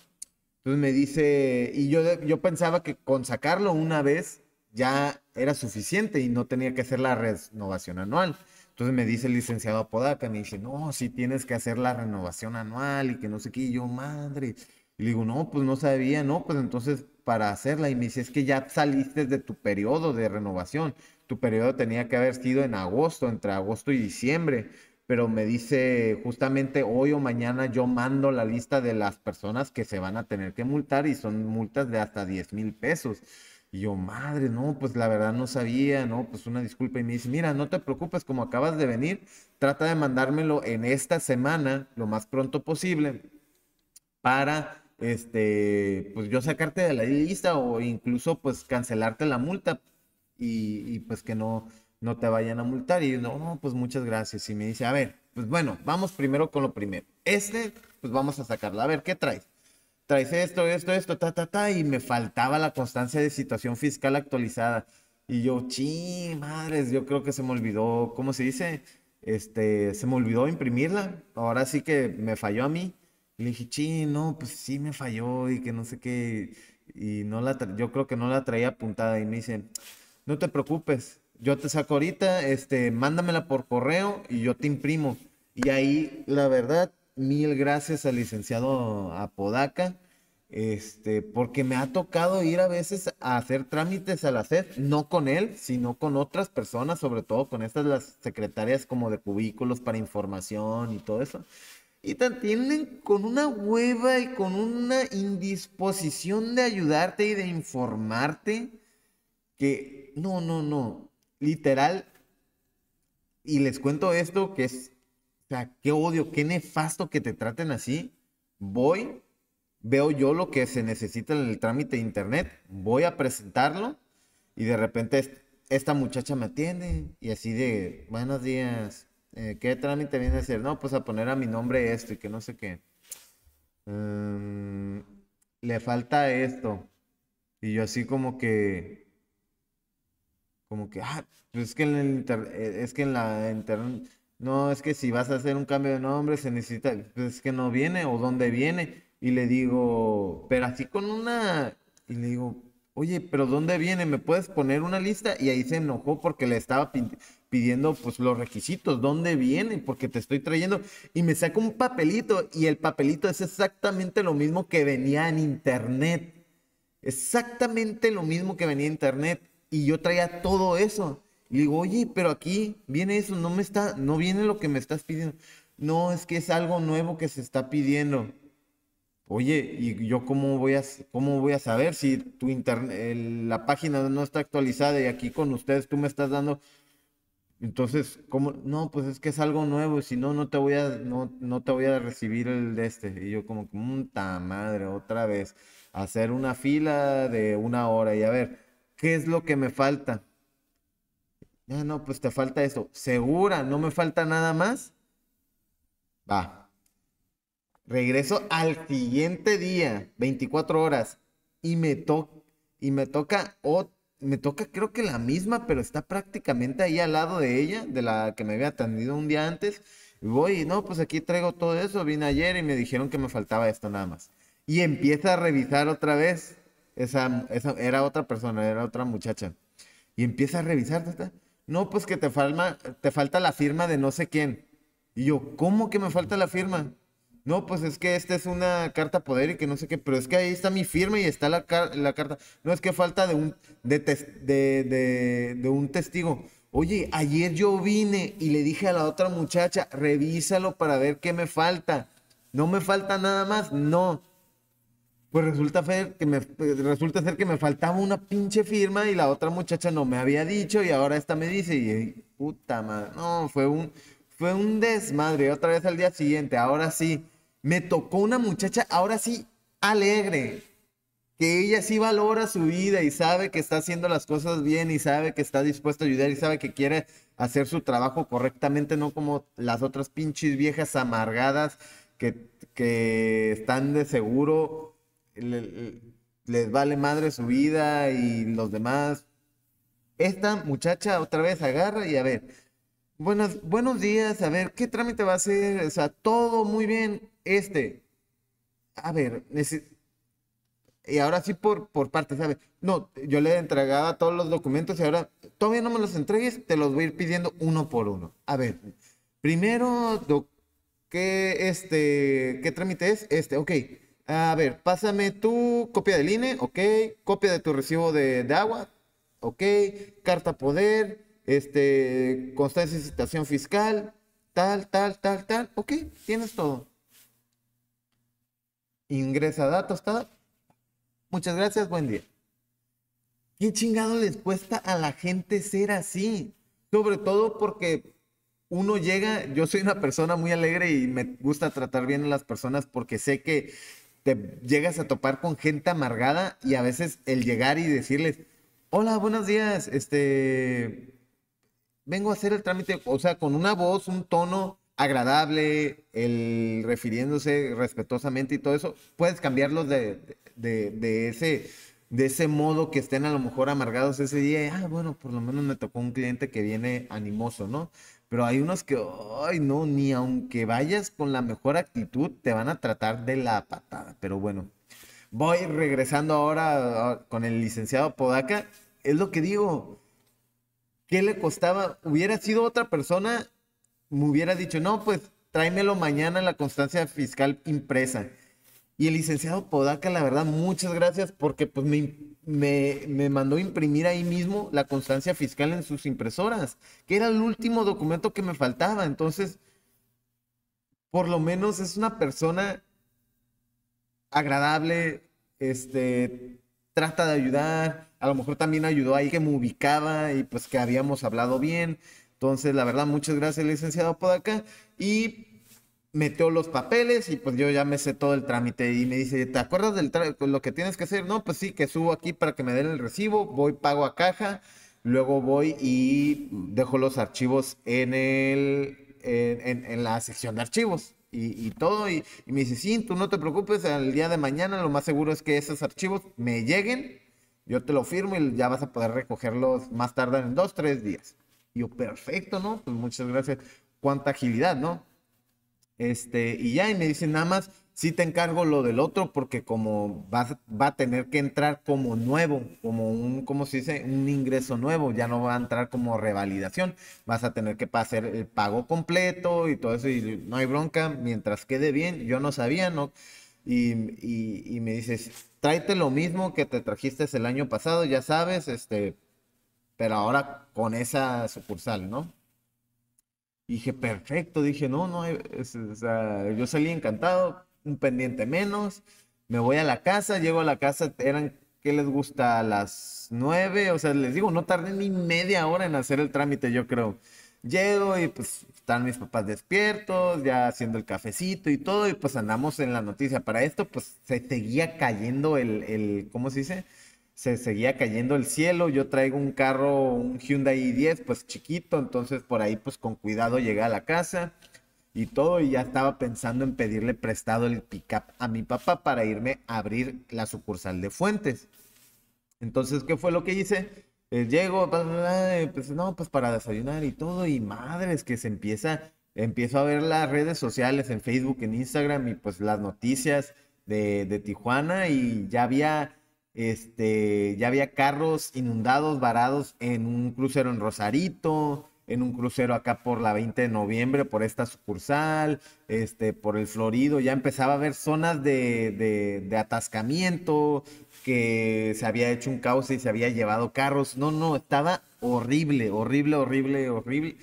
Entonces me dice, y yo, yo pensaba que con sacarlo una vez ya era suficiente y no tenía que hacer la renovación anual. Entonces me dice el licenciado Apodaca, me dice, no, si tienes que hacer la renovación anual y que no sé qué, y yo, madre, y le digo, no, pues no sabía, no, pues entonces para hacerla. Y me dice, es que ya saliste de tu periodo de renovación. Tu periodo tenía que haber sido en agosto, entre agosto y diciembre. Pero me dice, justamente hoy o mañana yo mando la lista de las personas que se van a tener que multar y son multas de hasta 10 mil pesos. Y yo, madre, no, pues la verdad no sabía, no, pues una disculpa. Y me dice, mira, no te preocupes, como acabas de venir, trata de mandármelo en esta semana, lo más pronto posible, para este, pues yo sacarte de la lista o incluso pues cancelarte la multa y, pues que no, no te vayan a multar. Y no, pues muchas gracias. Y me dice, a ver, pues bueno, vamos primero con lo primero. Este, pues vamos a sacarlo. A ver, ¿qué traes? Traes esto, esto, esto, ta, ta, ta. Y me faltaba la constancia de situación fiscal actualizada. Y yo, ching, madres, yo creo que se me olvidó, ¿cómo se dice? Este, se me olvidó imprimirla. Ahora sí que me falló a mí le dije, no, pues sí me falló y que no sé qué. Y no la yo creo que no la traía apuntada. Y me dicen, no te preocupes, yo te saco ahorita, este, mándamela por correo y yo te imprimo. Y ahí, la verdad, mil gracias al licenciado Apodaca, este, porque me ha tocado ir a veces a hacer trámites a la SED, no con él, sino con otras personas, sobre todo con estas las secretarias como de cubículos para información y todo eso y te atienden con una hueva y con una indisposición de ayudarte y de informarte que no, no, no, literal. Y les cuento esto que es, o sea, qué odio, qué nefasto que te traten así. Voy, veo yo lo que se necesita en el trámite de internet, voy a presentarlo y de repente esta muchacha me atiende y así de, buenos días, eh, ¿qué trámite viene a ser No, pues a poner a mi nombre esto y que no sé qué. Mm, le falta esto. Y yo así como que, como que, ah, pues es que en, eh, es que en la internet, no, es que si vas a hacer un cambio de nombre se necesita, pues es que no viene o dónde viene. Y le digo, pero así con una, y le digo, oye, pero ¿dónde viene? ¿Me puedes poner una lista? Y ahí se enojó porque le estaba pintando pidiendo pues los requisitos, dónde viene, porque te estoy trayendo y me saco un papelito y el papelito es exactamente lo mismo que venía en internet. Exactamente lo mismo que venía en internet y yo traía todo eso. Y digo, "Oye, pero aquí viene eso, no me está no viene lo que me estás pidiendo." No, es que es algo nuevo que se está pidiendo. Oye, ¿y yo cómo voy a, cómo voy a saber si tu internet, la página no está actualizada y aquí con ustedes tú me estás dando entonces, ¿cómo? No, pues es que es algo nuevo, si no, no te voy a, no, no te voy a recibir el de este. Y yo como, puta mm, madre, otra vez, hacer una fila de una hora y a ver, ¿qué es lo que me falta? Ah, no, pues te falta eso, ¿Segura? ¿No me falta nada más? Va. Regreso al siguiente día, 24 horas, y me, to y me toca otra me toca creo que la misma, pero está prácticamente ahí al lado de ella, de la que me había atendido un día antes. voy, no, pues aquí traigo todo eso, vine ayer y me dijeron que me faltaba esto nada más. Y empieza a revisar otra vez. Esa, esa era otra persona, era otra muchacha. Y empieza a revisar. No, pues que te, te falta la firma de no sé quién. Y yo, ¿cómo que me falta la firma? No, pues es que esta es una carta poder y que no sé qué, pero es que ahí está mi firma y está la, la carta. No, es que falta de un, de, de, de, un testigo. Oye, ayer yo vine y le dije a la otra muchacha, revísalo para ver qué me falta. No me falta nada más, no. Pues resulta, que me, pues resulta ser que me faltaba una pinche firma y la otra muchacha no me había dicho y ahora esta me dice y puta madre, no, fue un, fue un desmadre. Otra vez al día siguiente, ahora sí, me tocó una muchacha, ahora sí, alegre, que ella sí valora su vida y sabe que está haciendo las cosas bien y sabe que está dispuesta a ayudar y sabe que quiere hacer su trabajo correctamente, no como las otras pinches viejas amargadas que, que están de seguro, les vale madre su vida y los demás. Esta muchacha otra vez agarra y a ver, buenos días, a ver, ¿qué trámite va a hacer? O sea, todo muy bien, este, a ver, y ahora sí por, por parte, ¿sabes? No, yo le he entregado todos los documentos y ahora todavía no me los entregues, te los voy a ir pidiendo uno por uno. A ver, primero, ¿qué, este, ¿qué trámite es? Este, ok. A ver, pásame tu copia del INE, ok. Copia de tu recibo de, de agua, ok. Carta poder, este, constancia de citación fiscal, tal, tal, tal, tal. Ok, tienes todo ingresa datos, Muchas gracias, buen día. ¿Qué chingado les cuesta a la gente ser así? Sobre todo porque uno llega, yo soy una persona muy alegre y me gusta tratar bien a las personas porque sé que te llegas a topar con gente amargada y a veces el llegar y decirles, hola, buenos días, este, vengo a hacer el trámite, o sea, con una voz, un tono agradable, el refiriéndose respetuosamente y todo eso, puedes cambiarlos de, ese, de ese modo que estén a lo mejor amargados ese día. ah, bueno, por lo menos me tocó un cliente que viene animoso, ¿no? Pero hay unos que, ay, no, ni aunque vayas con la mejor actitud, te van a tratar de la patada. Pero bueno, voy regresando ahora ah, con el licenciado Podaca. Es lo que digo. ¿Qué le costaba? Hubiera sido otra persona me hubiera dicho, no, pues tráemelo mañana en la constancia fiscal impresa. Y el licenciado Podaca, la verdad, muchas gracias porque pues me, me, mandó imprimir ahí mismo la constancia fiscal en sus impresoras, que era el último documento que me faltaba. Entonces, por lo menos es una persona agradable, este, trata de ayudar, a lo mejor también ayudó ahí que me ubicaba y pues que habíamos hablado bien. Entonces, la verdad, muchas gracias, licenciado Podaca. Y metió los papeles y pues yo ya me sé todo el trámite y me dice, ¿te acuerdas del lo que tienes que hacer? No, pues sí, que subo aquí para que me den el recibo, voy, pago a caja, luego voy y dejo los archivos en, el, en, la sección de archivos. Y, todo, y, me dice, sí, tú no te preocupes, el día de mañana lo más seguro es que esos archivos me lleguen, yo te lo firmo y ya vas a poder recogerlos más tarde en dos, tres días. Yo, perfecto, ¿no? Pues muchas gracias. Cuánta agilidad, ¿no? Este, y ya, y me dicen, nada más, si te encargo lo del otro, porque como va, va a tener que entrar como nuevo, como un, ¿cómo se dice? Un ingreso nuevo, ya no va a entrar como revalidación, vas a tener que hacer el pago completo y todo eso, y no hay bronca, mientras quede bien, yo no sabía, ¿no? Y, y, me dices, tráete lo mismo que te trajiste el año pasado, ya sabes, este, pero ahora con esa sucursal, ¿no? dije, perfecto, dije, no, no, yo salí encantado, un pendiente menos, me voy a la casa, llego a la casa, eran, ¿qué les gusta? A las nueve, o sea, les digo, no tardé ni media hora en hacer el trámite, yo creo. Llego y pues están mis papás despiertos, ya haciendo el cafecito y todo, y pues andamos en la noticia. Para esto, pues se seguía cayendo el, el ¿cómo se dice? se seguía cayendo el cielo. Yo traigo un carro, un Hyundai i10, pues chiquito, entonces por ahí pues con cuidado llegué a la casa y todo y ya estaba pensando en pedirle prestado el pickup a mi papá para irme a abrir la sucursal de Fuentes. Entonces, ¿qué fue lo que hice? Eh, llego, pues no, pues para desayunar y todo y madres que se empieza empiezo a ver las redes sociales en Facebook, en Instagram y pues las noticias de, de Tijuana y ya había este, ya había carros inundados, varados en un crucero en Rosarito, en un crucero acá por la 20 de noviembre, por esta sucursal, este, por el Florido, ya empezaba a haber zonas de, de, de atascamiento, que se había hecho un caos y se había llevado carros. No, no, estaba horrible, horrible, horrible, horrible.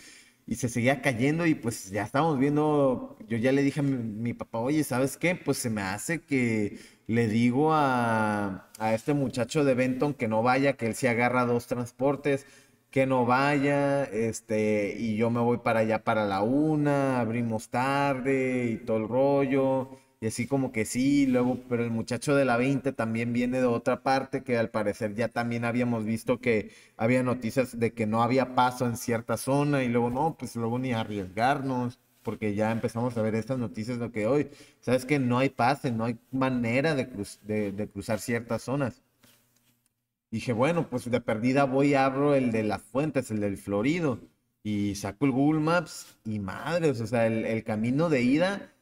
Y se seguía cayendo y pues ya estábamos viendo, yo ya le dije a mi, mi papá, oye, ¿sabes qué? Pues se me hace que le digo a, este muchacho de Benton que no vaya, que él se agarra dos transportes, que no vaya, este, y yo me voy para allá para la una, abrimos tarde y todo el rollo, y así como que sí, luego, pero el muchacho de la 20 también viene de otra parte, que al parecer ya también habíamos visto que había noticias de que no había paso en cierta zona, y luego no, pues luego ni arriesgarnos porque ya empezamos a ver estas noticias lo que hoy, sabes que no hay pase, no hay manera de, cruzar ciertas zonas. Dije, bueno, pues de perdida voy, abro el de las fuentes, el del Florido, y saco el Google Maps y madre, o sea, el, camino de ida,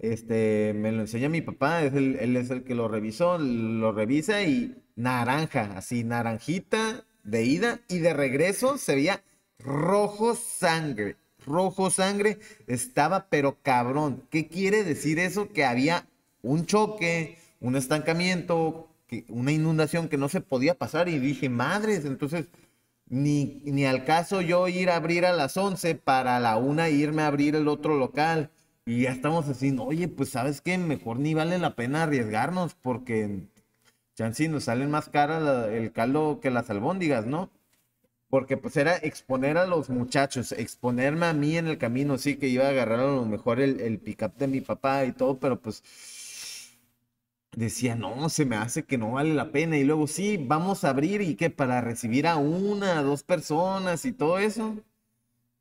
este, me lo enseña mi papá, es él es el que lo revisó, lo revisa y naranja, así, naranjita de ida y de regreso se veía rojo sangre rojo sangre, estaba pero cabrón. ¿Qué quiere decir eso? Que había un choque, un estancamiento, una inundación que no se podía pasar y dije, madres, entonces ni, ni al caso yo ir a abrir a las 11 para la una irme a abrir el otro local. Y ya estamos así, oye, pues sabes qué, mejor ni vale la pena arriesgarnos porque si nos salen más caras el caldo que las albóndigas, ¿no? porque pues era exponer a los muchachos, exponerme a mí en el camino, sí, que iba a agarrar a lo mejor el, el pick-up de mi papá y todo, pero pues decía, no, se me hace que no vale la pena. Y luego, sí, vamos a abrir y qué para recibir a una, dos personas y todo eso.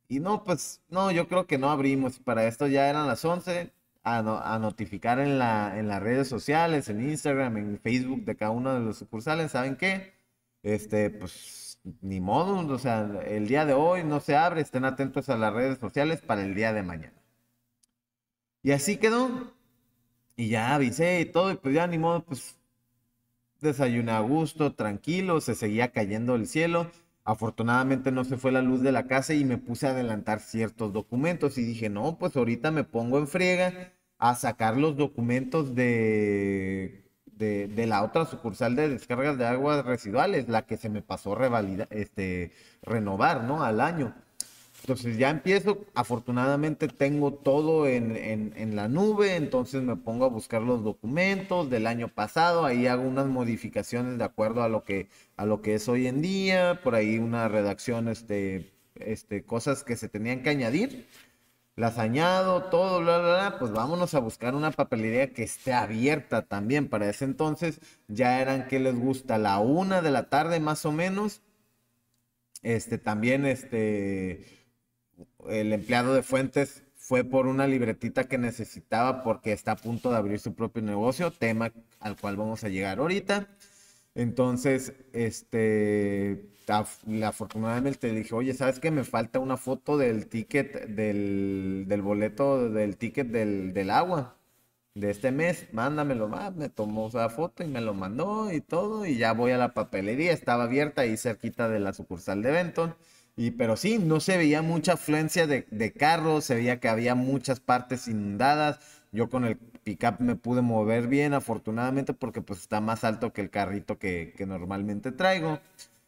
Y no, pues no, yo creo que no abrimos. Para esto ya eran las 11. A, notificar en, la, en las redes sociales, en Instagram, en Facebook de cada uno de los sucursales. ¿Saben qué? Este, pues ni modo, o sea, el día de hoy no se abre, estén atentos a las redes sociales para el día de mañana. Y así quedó. Y ya avisé y todo, y pues ya ni modo, pues desayuné a gusto, tranquilo, se seguía cayendo el cielo. Afortunadamente no se fue la luz de la casa y me puse a adelantar ciertos documentos y dije, no, pues ahorita me pongo en friega a sacar los documentos de de, la otra sucursal de descargas de aguas residuales, la que se me pasó revalida, este, renovar, ¿no? Al año. Entonces ya empiezo, afortunadamente tengo todo en, la nube, entonces me pongo a buscar los documentos del año pasado, ahí hago unas modificaciones de acuerdo a lo que, a lo que es hoy en día, por ahí una redacción, este, este, cosas que se tenían que añadir las añado, todo, bla, bla, bla, pues vámonos a buscar una papelería que esté abierta también. Para ese entonces ya eran que les gusta la una de la tarde más o menos. Este también, este, el empleado de Fuentes fue por una libretita que necesitaba porque está a punto de abrir su propio negocio, tema al cual vamos a llegar ahorita. Entonces, este, afortunadamente afortunadamente dije, oye, ¿sabes qué? Me falta una foto del ticket, del, del boleto, del ticket del, del, agua de este mes. Mándamelo, más me tomó esa foto y me lo mandó y todo. Y ya voy a la papelería, estaba abierta ahí cerquita de la sucursal de Benton. Y, pero sí, no se veía mucha afluencia de, de carros, se veía que había muchas partes inundadas. Yo con el pickup me pude mover bien, afortunadamente, porque pues está más alto que el carrito que, que normalmente traigo.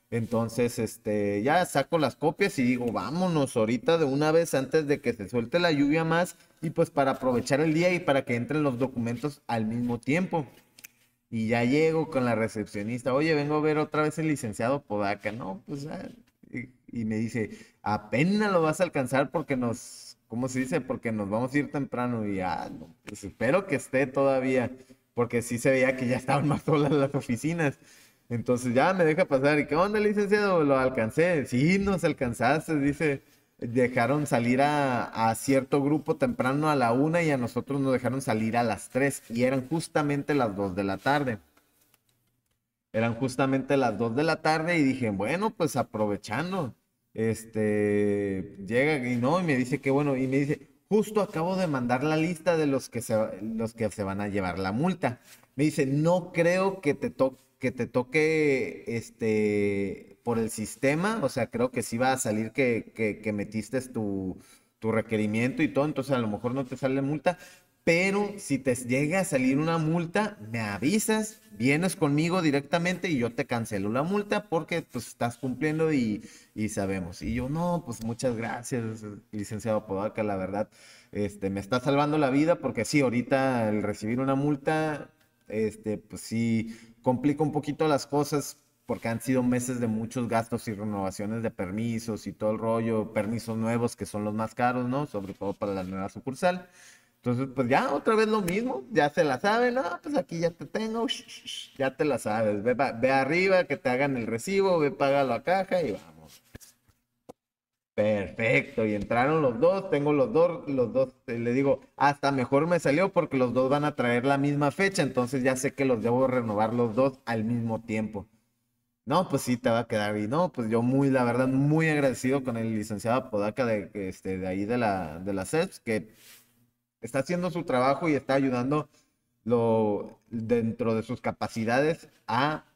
Entonces, este, ya saco las copias y digo, vámonos ahorita de una vez antes de que se suelte la lluvia más y pues para aprovechar el día y para que entren los documentos al mismo tiempo. Y ya llego con la recepcionista, oye, vengo a ver otra vez el licenciado Podaca, ¿no? Pues, ah", y, me dice, apenas lo vas a alcanzar porque nos, ¿cómo se dice? Porque nos vamos a ir temprano y ya, ah, pues espero que esté todavía, porque sí se veía que ya estaban más solas las oficinas. Entonces ya me deja pasar. ¿Y qué onda, licenciado? Lo alcancé. Sí, nos alcanzaste, dice. Dejaron salir a, cierto grupo temprano a la una y a nosotros nos dejaron salir a las tres. Y eran justamente las dos de la tarde. Eran justamente las dos de la tarde y dije, bueno, pues aprovechando. Este llega y no, y me dice que bueno, y me dice, justo acabo de mandar la lista de los que se, los que se van a llevar la multa. Me dice, no creo que te toque que te toque este por el sistema, o sea, creo que sí va a salir que, que, metiste tu, tu, requerimiento y todo, entonces a lo mejor no te sale multa, pero si te llega a salir una multa, me avisas, vienes conmigo directamente y yo te cancelo la multa porque pues estás cumpliendo y, y sabemos. Y yo, no, pues muchas gracias, licenciado Podaca, la verdad, este, me está salvando la vida porque sí, ahorita al recibir una multa, este, pues sí, complica un poquito las cosas porque han sido meses de muchos gastos y renovaciones de permisos y todo el rollo, permisos nuevos que son los más caros, ¿no? Sobre todo para la nueva sucursal. Entonces, pues ya otra vez lo mismo, ya se la saben, no, pues aquí ya te tengo, ya te la sabes, ve, arriba que te hagan el recibo, ve págalo a caja y vamos. Perfecto, y entraron los dos, tengo los dos, los dos, eh, le digo, hasta mejor me salió porque los dos van a traer la misma fecha, entonces ya sé que los debo renovar los dos al mismo tiempo. No, pues sí, te va a quedar. Y no, pues yo muy, la verdad, muy agradecido con el licenciado Podaca de, este, de ahí de la, de la CEPS, que está haciendo su trabajo y está ayudando lo, dentro de sus capacidades a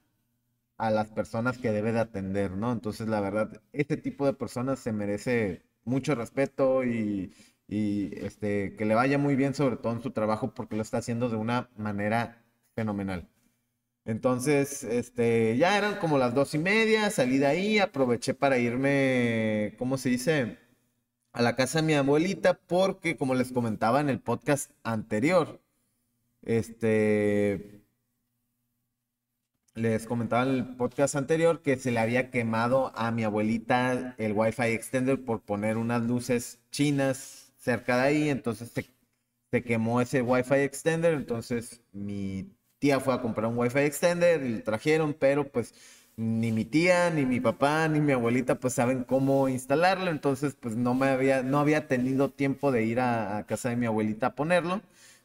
a las personas que debe de atender, ¿no? Entonces, la verdad, este tipo de personas se merece mucho respeto y, y este, que le vaya muy bien, sobre todo en su trabajo, porque lo está haciendo de una manera fenomenal. Entonces, este, ya eran como las dos y media, salí de ahí, aproveché para irme, ¿cómo se dice? A la casa de mi abuelita, porque como les comentaba en el podcast anterior, este, les comentaba en el podcast anterior que se le había quemado a mi abuelita el Wi-Fi extender por poner unas luces chinas cerca de ahí, entonces se, quemó ese Wi-Fi extender, entonces mi tía fue a comprar un Wi-Fi extender y lo trajeron, pero pues ni mi tía, ni mi papá, ni mi abuelita pues saben cómo instalarlo, entonces pues no me había, no había tenido tiempo de ir a casa de mi abuelita a ponerlo.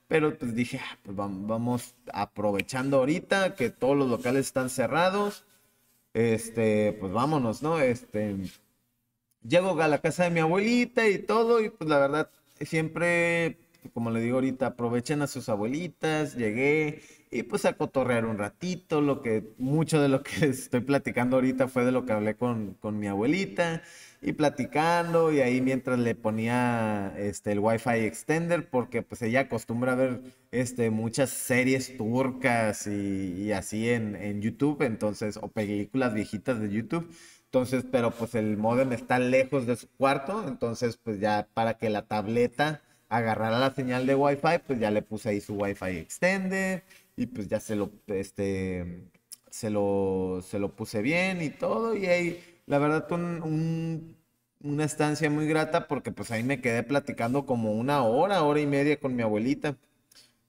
Pero pues dije, ah, pues vamos aprovechando ahorita que todos los locales están cerrados. Este, pues vámonos, ¿no? Este, llego a la casa de mi abuelita y todo, y pues la verdad, siempre, como le digo ahorita, aprovechen a sus abuelitas, llegué y pues a cotorrear un ratito, lo que, mucho de lo que estoy platicando ahorita fue de lo que hablé con, con mi abuelita y platicando y ahí mientras le ponía este el wifi extender porque pues ella acostumbra a ver este muchas series turcas y, así en, YouTube entonces o películas viejitas de YouTube entonces pero pues el modem está lejos de su cuarto entonces pues ya para que la tableta agarrara la señal de wifi pues ya le puse ahí su Wi-Fi extender y pues ya se lo este se lo se lo puse bien y todo y ahí la verdad con una estancia muy grata porque pues ahí me quedé platicando como una hora, hora y media con mi abuelita.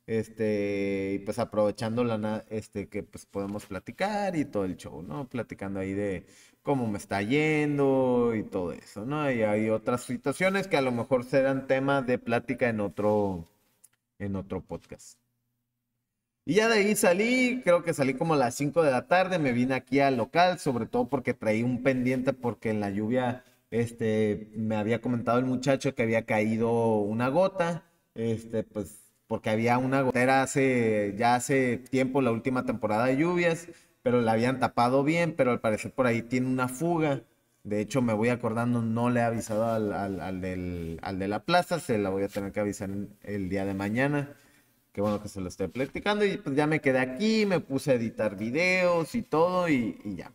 Este, y pues aprovechando la, este, que pues podemos platicar y todo el show, ¿no? Platicando ahí de cómo me está yendo y todo eso, ¿no? Y hay otras situaciones que a lo mejor serán tema de plática en otro, en otro podcast. Y ya de ahí salí, creo que salí como a las 5 de la tarde, me vine aquí al local, sobre todo porque traí un pendiente porque en la lluvia este, me había comentado el muchacho que había caído una gota, este, pues porque había una gotera hace, ya hace tiempo, la última temporada de lluvias, pero la habían tapado bien, pero al parecer por ahí tiene una fuga. De hecho, me voy acordando, no le he avisado al, al, al de la plaza, se la voy a tener que avisar el día de mañana que bueno que se lo esté platicando y pues ya me quedé aquí, me puse a editar videos y todo y, y ya.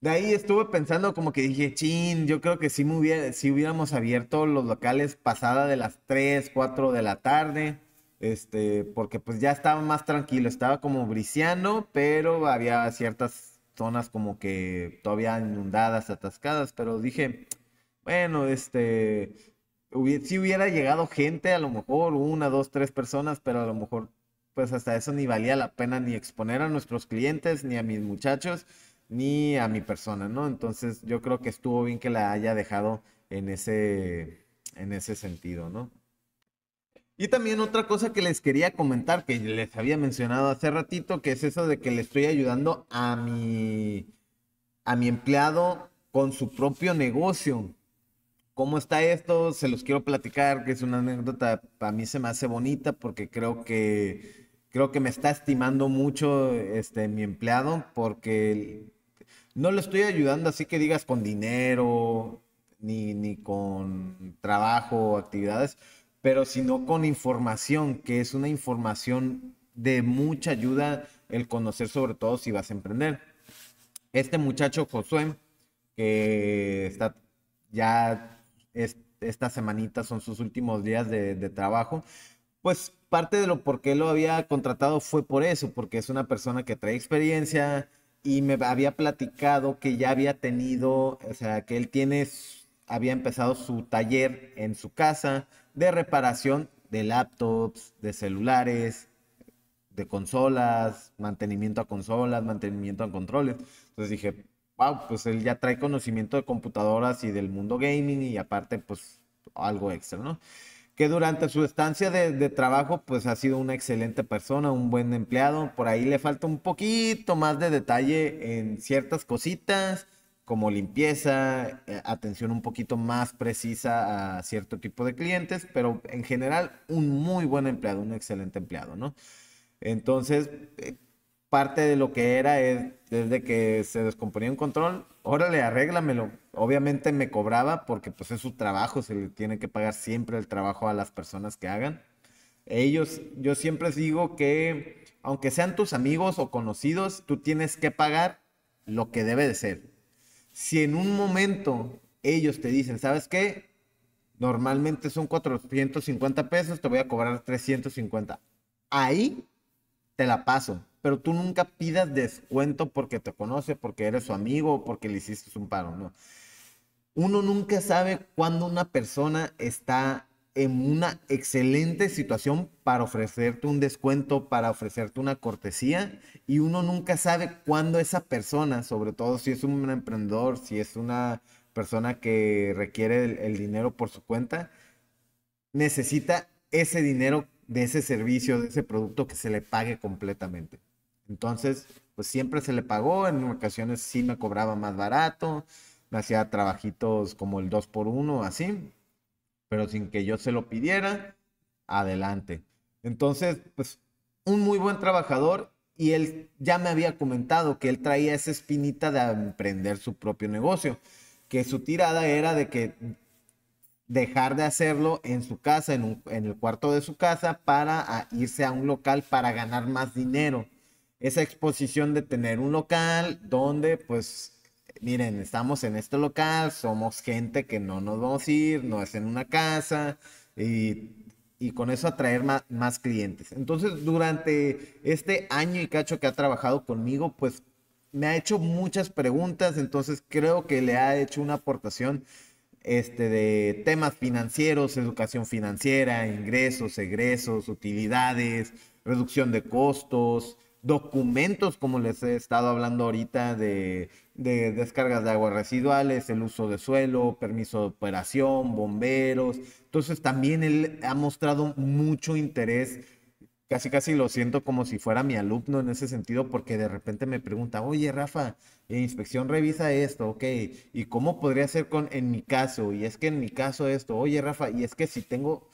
De ahí estuve pensando como que dije, chin, yo creo que sí si hubiéramos abierto los locales pasada de las 3, 4 de la tarde, este, porque pues ya estaba más tranquilo, estaba como briciano, pero había ciertas zonas como que todavía inundadas, atascadas, pero dije, bueno, este, si hubiera llegado gente, a lo mejor una, dos, tres personas, pero a lo mejor pues hasta eso ni valía la pena ni exponer a nuestros clientes, ni a mis muchachos, ni a mi persona, ¿no? Entonces yo creo que estuvo bien que la haya dejado en ese, en ese sentido, ¿no? Y también otra cosa que les quería comentar, que les había mencionado hace ratito, que es eso de que le estoy ayudando a mi, a mi empleado con su propio negocio. ¿Cómo está esto? Se los quiero platicar, que es una anécdota, para mí se me hace bonita porque creo que, creo que me está estimando mucho este, mi empleado porque no le estoy ayudando así que digas con dinero, ni, ni con trabajo o actividades, pero sino con información, que es una información de mucha ayuda el conocer sobre todo si vas a emprender. Este muchacho Josué, que está ya estas esta semanita son sus últimos días de, de trabajo, pues parte de lo por qué lo había contratado fue por eso, porque es una persona que trae experiencia y me había platicado que ya había tenido, o sea, que él tiene, había empezado su taller en su casa de reparación de laptops, de celulares, de consolas, mantenimiento a consolas, mantenimiento a controles. Entonces dije, wow, pues él ya trae conocimiento de computadoras y del mundo gaming y aparte, pues algo extra, ¿no? Que durante su estancia de, trabajo, pues ha sido una excelente persona, un buen empleado. Por ahí le falta un poquito más de detalle en ciertas cositas, como limpieza, eh, atención un poquito más precisa a cierto tipo de clientes, pero en general un muy buen empleado, un excelente empleado, ¿no? Entonces, eh, parte de lo que era desde que se descomponía un control, órale, arréglamelo. Obviamente me cobraba porque pues es su trabajo, se le tiene que pagar siempre el trabajo a las personas que hagan. Ellos, yo siempre digo que aunque sean tus amigos o conocidos, tú tienes que pagar lo que debe de ser. Si en un momento ellos te dicen, ¿sabes qué? Normalmente son 450 pesos, te voy a cobrar 350. Ahí te la paso, pero tú nunca pidas descuento porque te conoce, porque eres su amigo porque le hiciste un paro, ¿no? Uno nunca sabe cuándo una persona está en una excelente situación para ofrecerte un descuento, para ofrecerte una cortesía, y uno nunca sabe cuándo esa persona, sobre todo si es un emprendedor, si es una persona que requiere el dinero por su cuenta, necesita ese dinero de ese servicio, de ese producto que se le pague completamente. Entonces, pues siempre se le pagó, en ocasiones sí me cobraba más barato, me hacía trabajitos como el 2 por 1 así, pero sin que yo se lo pidiera, adelante. Entonces, pues un muy buen trabajador y él ya me había comentado que él traía esa espinita de emprender su propio negocio, que su tirada era de que dejar de hacerlo en su casa, en el cuarto de su casa, para ah, irse a un local para ganar más dinero esa exposición de tener un local donde, pues, miren, estamos en este local, somos gente que no nos vamos a ir, no es en una casa, y, con eso atraer más, clientes. Entonces, durante este año y cacho que ha trabajado conmigo, pues me ha hecho muchas preguntas, entonces creo que le ha hecho una aportación este, de temas financieros, educación financiera, ingresos, egresos, utilidades, reducción de costos, documentos, como les he estado hablando ahorita, de, descargas de aguas residuales, el uso de suelo, permiso de operación, bomberos. Entonces también él ha mostrado mucho interés. Casi, casi lo siento como si fuera mi alumno en ese sentido, porque de repente me pregunta, oye, Rafa, eh, inspección revisa esto, ok, ¿y cómo podría ser con, en mi caso? Y es que en mi caso esto, oye, Rafa, y es que si tengo,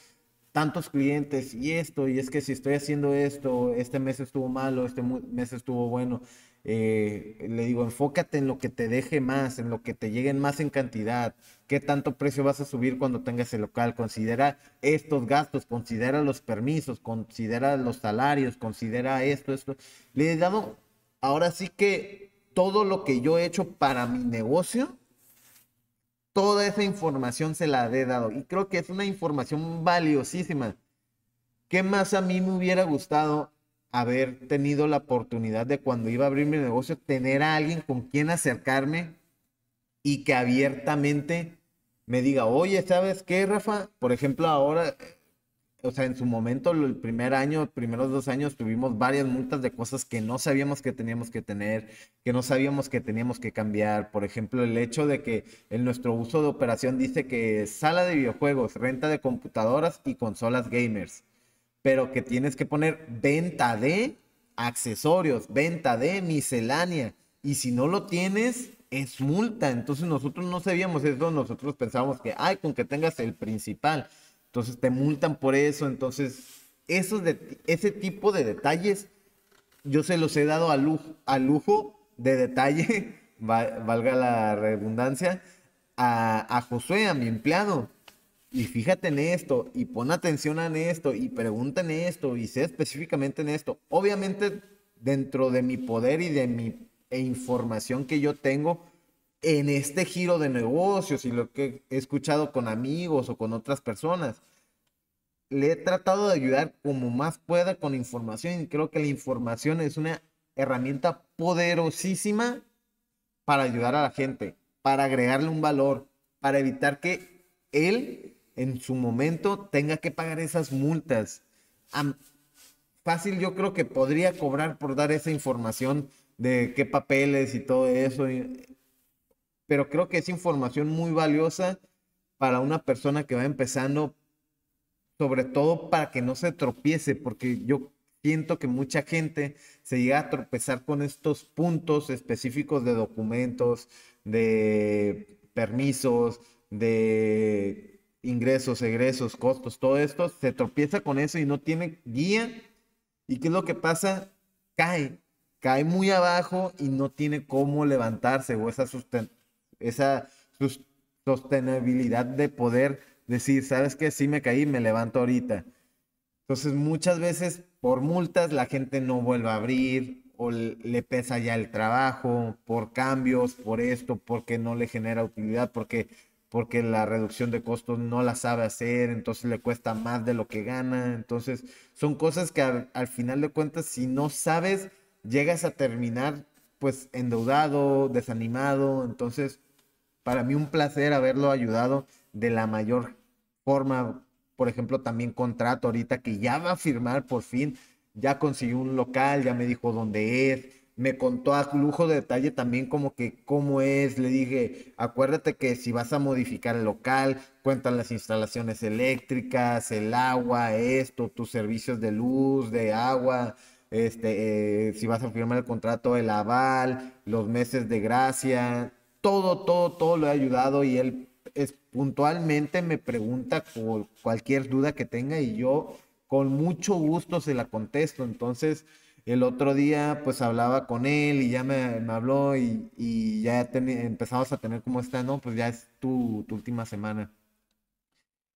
tantos clientes y esto, y es que si estoy haciendo esto, este mes estuvo malo, este mes estuvo bueno, eh, le digo, enfócate en lo que te deje más, en lo que te lleguen más en cantidad, qué tanto precio vas a subir cuando tengas el local, considera estos gastos, considera los permisos, considera los salarios, considera esto, esto. Le he dado, ahora sí que todo lo que yo he hecho para mi negocio, toda esa información se la he dado. Y creo que es una información valiosísima. ¿Qué más a mí me hubiera gustado haber tenido la oportunidad de cuando iba a abrir mi negocio, tener a alguien con quien acercarme y que abiertamente me diga, oye, ¿sabes qué, Rafa? Por ejemplo, ahora o sea, en su momento, el primer año, primeros dos años, tuvimos varias multas de cosas que no sabíamos que teníamos que tener, que no sabíamos que teníamos que cambiar. Por ejemplo, el hecho de que en nuestro uso de operación dice que sala de videojuegos, renta de computadoras y consolas gamers, pero que tienes que poner venta de accesorios, venta de miscelánea. Y si no lo tienes, es multa. Entonces nosotros no sabíamos eso, nosotros pensábamos que, ay, con que tengas el principal. Entonces te multan por eso. Entonces, esos de, ese tipo de detalles yo se los he dado a lujo, a lujo de detalle, valga la redundancia, a, a Josué, a mi empleado. Y fíjate en esto, y pon atención en esto, y pregunta esto, y sé específicamente en esto. Obviamente, dentro de mi poder y de mi e información que yo tengo, en este giro de negocios y lo que he escuchado con amigos o con otras personas. Le he tratado de ayudar como más pueda con información y creo que la información es una herramienta poderosísima para ayudar a la gente, para agregarle un valor, para evitar que él en su momento tenga que pagar esas multas. fácil yo creo que podría cobrar por dar esa información de qué papeles y todo eso pero creo que es información muy valiosa para una persona que va empezando, sobre todo para que no se tropiece, porque yo siento que mucha gente se llega a tropezar con estos puntos específicos de documentos, de permisos, de ingresos, egresos, costos, todo esto, se tropieza con eso y no tiene guía. ¿Y qué es lo que pasa? Cae, cae muy abajo y no tiene cómo levantarse o esa sustentación esa sostenibilidad de poder decir, sabes que si me caí, me levanto ahorita. Entonces muchas veces por multas la gente no vuelve a abrir o le pesa ya el trabajo, por cambios, por esto, porque no le genera utilidad, porque, porque la reducción de costos no la sabe hacer, entonces le cuesta más de lo que gana. Entonces son cosas que al final de cuentas si no sabes, llegas a terminar pues endeudado, desanimado. Entonces para mí un placer haberlo ayudado de la mayor forma. Por ejemplo, también contrato ahorita que ya va a firmar por fin, ya consiguió un local, ya me dijo dónde es, me contó a lujo de detalle también como que cómo es, le dije, acuérdate que si vas a modificar el local, cuentan las instalaciones eléctricas, el agua, esto, tus servicios de luz, de agua, este, eh, si vas a firmar el contrato, el aval, los meses de gracia, todo, todo, todo lo he ayudado y él puntualmente me pregunta por cualquier duda que tenga y yo con mucho gusto se la contesto. Entonces, el otro día pues hablaba con él y ya me, habló y, ya empezamos a tener como esta, no, pues ya es tu, tu última semana.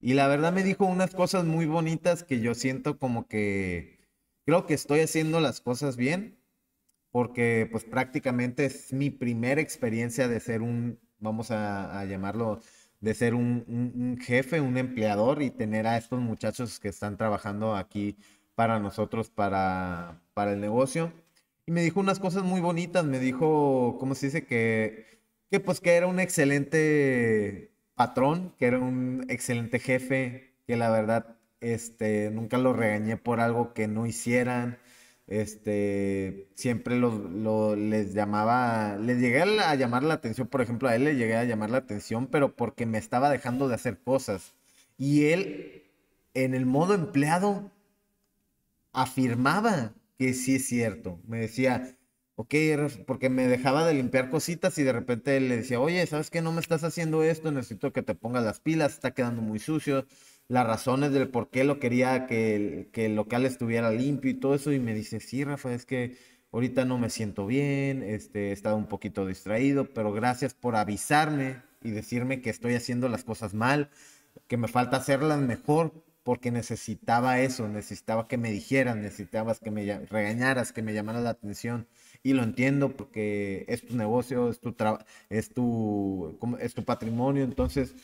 Y la verdad me dijo unas cosas muy bonitas que yo siento como que creo que estoy haciendo las cosas bien porque pues prácticamente es mi primera experiencia de ser un, vamos a, llamarlo, de ser un, jefe, un empleador y tener a estos muchachos que están trabajando aquí para nosotros, para, el negocio. Y me dijo unas cosas muy bonitas, me dijo, ¿cómo se dice? Que, que pues que era un excelente patrón, que era un excelente jefe, que la verdad este, nunca lo regañé por algo que no hicieran, este, siempre los, les llamaba, les llegué a llamar la atención, por ejemplo, a él le llegué a llamar la atención, pero porque me estaba dejando de hacer cosas. Y él, en el modo empleado, afirmaba que sí es cierto. Me decía, ok, porque me dejaba de limpiar cositas y de repente él le decía, oye, ¿sabes qué? No me estás haciendo esto, necesito que te pongas las pilas, está quedando muy sucio las razones del por qué lo quería que, que el local estuviera limpio y todo eso. Y me dice, sí, Rafa, es que ahorita no me siento bien, este, he estado un poquito distraído, pero gracias por avisarme y decirme que estoy haciendo las cosas mal, que me falta hacerlas mejor, porque necesitaba eso, necesitaba que me dijeran, necesitabas que me regañaras, que me llamara la atención. Y lo entiendo porque es tu negocio, es tu, es tu, es tu patrimonio, entonces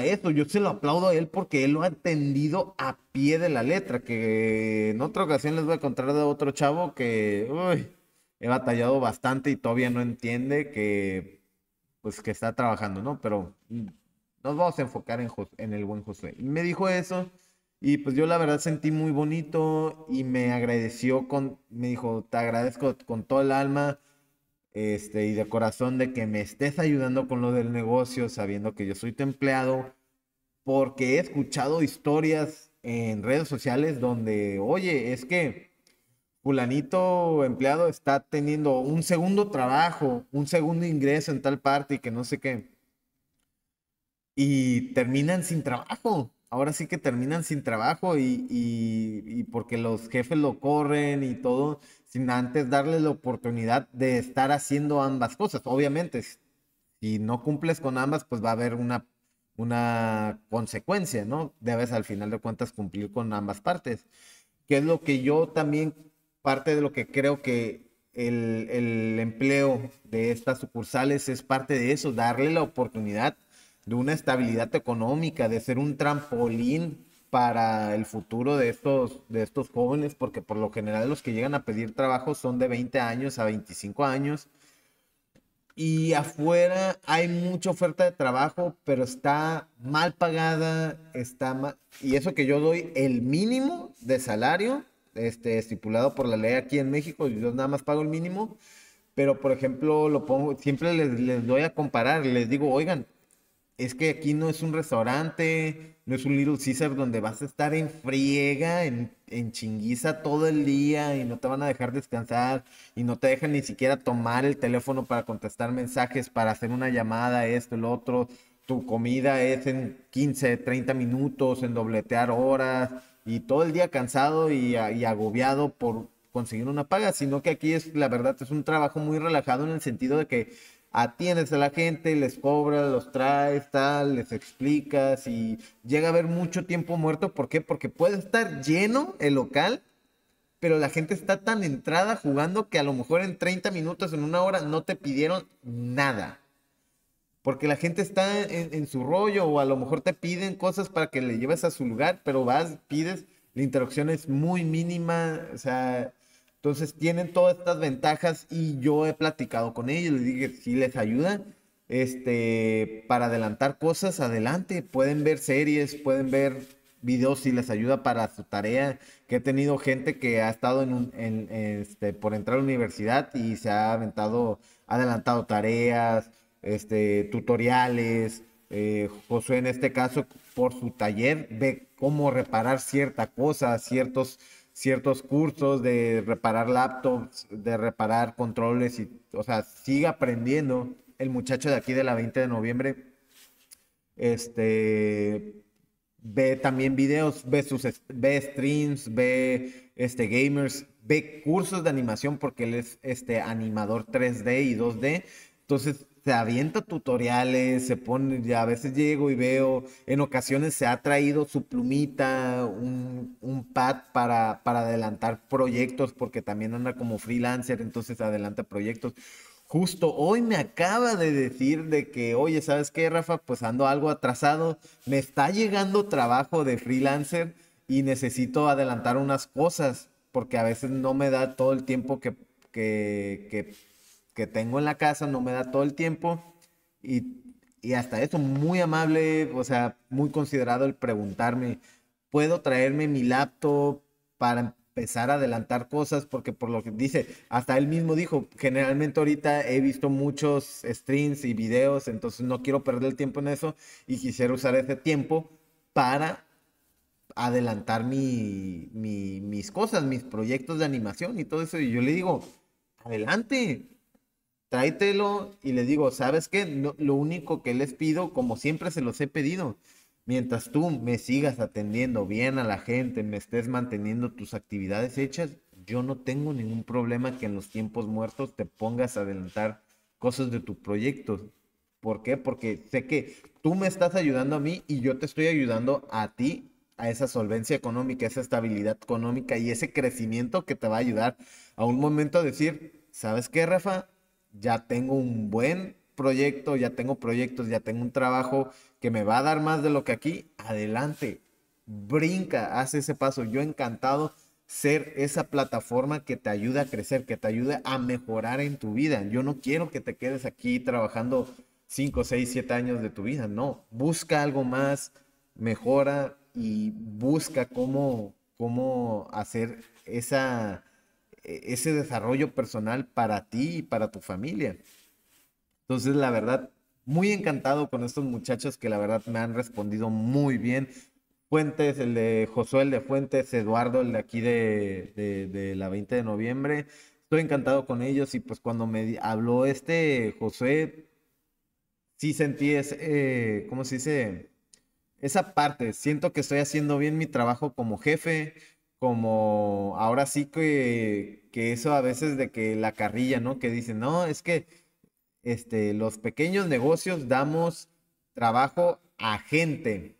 eso, yo se lo aplaudo a él porque él lo ha entendido a pie de la letra, que en otra ocasión les voy a contar de otro chavo que uy, he batallado bastante y todavía no entiende que pues que está trabajando, ¿no? Pero nos vamos a enfocar en, en el buen Josué. Me dijo eso y pues yo la verdad sentí muy bonito y me agradeció con, me dijo, te agradezco con todo el alma este, y de corazón de que me estés ayudando con lo del negocio, sabiendo que yo soy tu empleado, porque he escuchado historias en redes sociales donde, oye, es que fulanito empleado está teniendo un segundo trabajo, un segundo ingreso en tal parte y que no sé qué. Y terminan sin trabajo. Ahora sí que terminan sin trabajo y, y porque los jefes lo corren y todo sin antes darle la oportunidad de estar haciendo ambas cosas. Obviamente, si no cumples con ambas, pues va a haber una, una consecuencia, ¿no? Debes al final de cuentas cumplir con ambas partes, que es lo que yo también, parte de lo que creo que el, el empleo de estas sucursales es parte de eso, darle la oportunidad de una estabilidad económica, de ser un trampolín para el futuro de estos, de estos jóvenes, porque por lo general los que llegan a pedir trabajo son de 20 años a 25 años. Y afuera hay mucha oferta de trabajo, pero está mal pagada, está Y eso que yo doy el mínimo de salario, este, estipulado por la ley aquí en México, yo nada más pago el mínimo, pero por ejemplo, lo pongo, siempre les, les doy a comparar, les digo, oigan, es que aquí no es un restaurante, no es un Little Caesar donde vas a estar en friega, en, en, chinguiza todo el día y no te van a dejar descansar y no te dejan ni siquiera tomar el teléfono para contestar mensajes, para hacer una llamada, esto, el otro. Tu comida es en 15, 30 minutos, en dobletear horas y todo el día cansado y, y agobiado por conseguir una paga, sino que aquí es, la verdad, es un trabajo muy relajado en el sentido de que atiendes a la gente, les cobras, los traes, tal, les explicas y llega a haber mucho tiempo muerto. ¿Por qué? Porque puede estar lleno el local, pero la gente está tan entrada jugando que a lo mejor en 30 minutos, en una hora, no te pidieron nada. Porque la gente está en, su rollo o a lo mejor te piden cosas para que le lleves a su lugar, pero vas, pides, la interacción es muy mínima, o sea entonces tienen todas estas ventajas y yo he platicado con ellos, les dije si les ayuda este, para adelantar cosas, adelante, pueden ver series, pueden ver videos si les ayuda para su tarea, que he tenido gente que ha estado en, un, este, por entrar a la universidad y se ha aventado, adelantado tareas, este, tutoriales, eh, José en este caso por su taller ve cómo reparar cierta cosa, ciertos ciertos cursos de reparar laptops, de reparar controles, y, o sea, sigue aprendiendo. El muchacho de aquí de la 20 de noviembre, este, ve también videos, ve, sus, streams, ve este, gamers, ve cursos de animación porque él es este, animador 3D y 2D. Entonces, se avienta tutoriales, se pone, ya a veces llego y veo, en ocasiones se ha traído su plumita, un, pad para, para adelantar proyectos, porque también anda como freelancer, entonces adelanta proyectos. Justo hoy me acaba de decir de que, oye, ¿sabes qué, Rafa? Pues ando algo atrasado, me está llegando trabajo de freelancer y necesito adelantar unas cosas, porque a veces no me da todo el tiempo que, que, que que tengo en la casa, no me da todo el tiempo y, y hasta eso, muy amable, o sea, muy considerado el preguntarme, ¿puedo traerme mi laptop para empezar a adelantar cosas? Porque por lo que dice, hasta él mismo dijo, generalmente ahorita he visto muchos streams y videos, entonces no quiero perder el tiempo en eso y quisiera usar ese tiempo para adelantar mi, mis cosas, mis proyectos de animación y todo eso. Y yo le digo, adelante, tráetelo y le digo, ¿sabes qué? lo único que les pido, como siempre se los he pedido, mientras tú me sigas atendiendo bien a la gente, me estés manteniendo tus actividades hechas, yo no tengo ningún problema que en los tiempos muertos te pongas a adelantar cosas de tu proyecto. ¿Por qué? Porque sé que tú me estás ayudando a mí y yo te estoy ayudando a ti a esa solvencia económica, esa estabilidad económica y ese crecimiento que te va a ayudar a un momento a decir, ¿sabes qué, Rafa? ya tengo un buen proyecto, ya tengo proyectos, ya tengo un trabajo que me va a dar más de lo que aquí, adelante, brinca, haz ese paso. Yo encantado ser esa plataforma que te ayuda a crecer, que te ayude a mejorar en tu vida. Yo no quiero que te quedes aquí trabajando 5, 6, 7 años de tu vida, no, busca algo más, mejora y busca cómo, cómo hacer esa e-, ese desarrollo personal para ti y para tu familia. Entonces, la verdad, muy encantado con estos muchachos que la verdad me han respondido muy bien. Fuentes, el de Josué, el de Fuentes, Eduardo, el de aquí de, de, la 20 de noviembre. Estoy encantado con ellos y pues cuando me habló este Josué, sí sentí como eh, ¿cómo se dice? Esa parte, siento que estoy haciendo bien mi trabajo como jefe, como ahora sí que, que eso a veces de que la carrilla, ¿no? Que dicen, no, es que este, los pequeños negocios damos trabajo a gente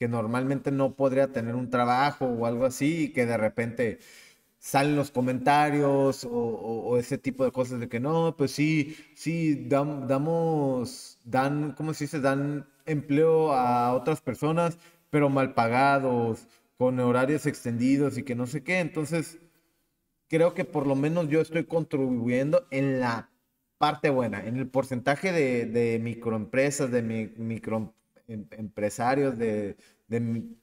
que normalmente no podría tener un trabajo o algo así y que de repente salen los comentarios o, ese tipo de cosas de que no, pues sí, sí, damos, dan, ¿cómo se dice? Dan empleo a otras personas, pero mal pagados con horarios extendidos y que no sé qué. Entonces, creo que por lo menos yo estoy contribuyendo en la parte buena, en el porcentaje de, microempresas, de mi, microempresarios, em, de,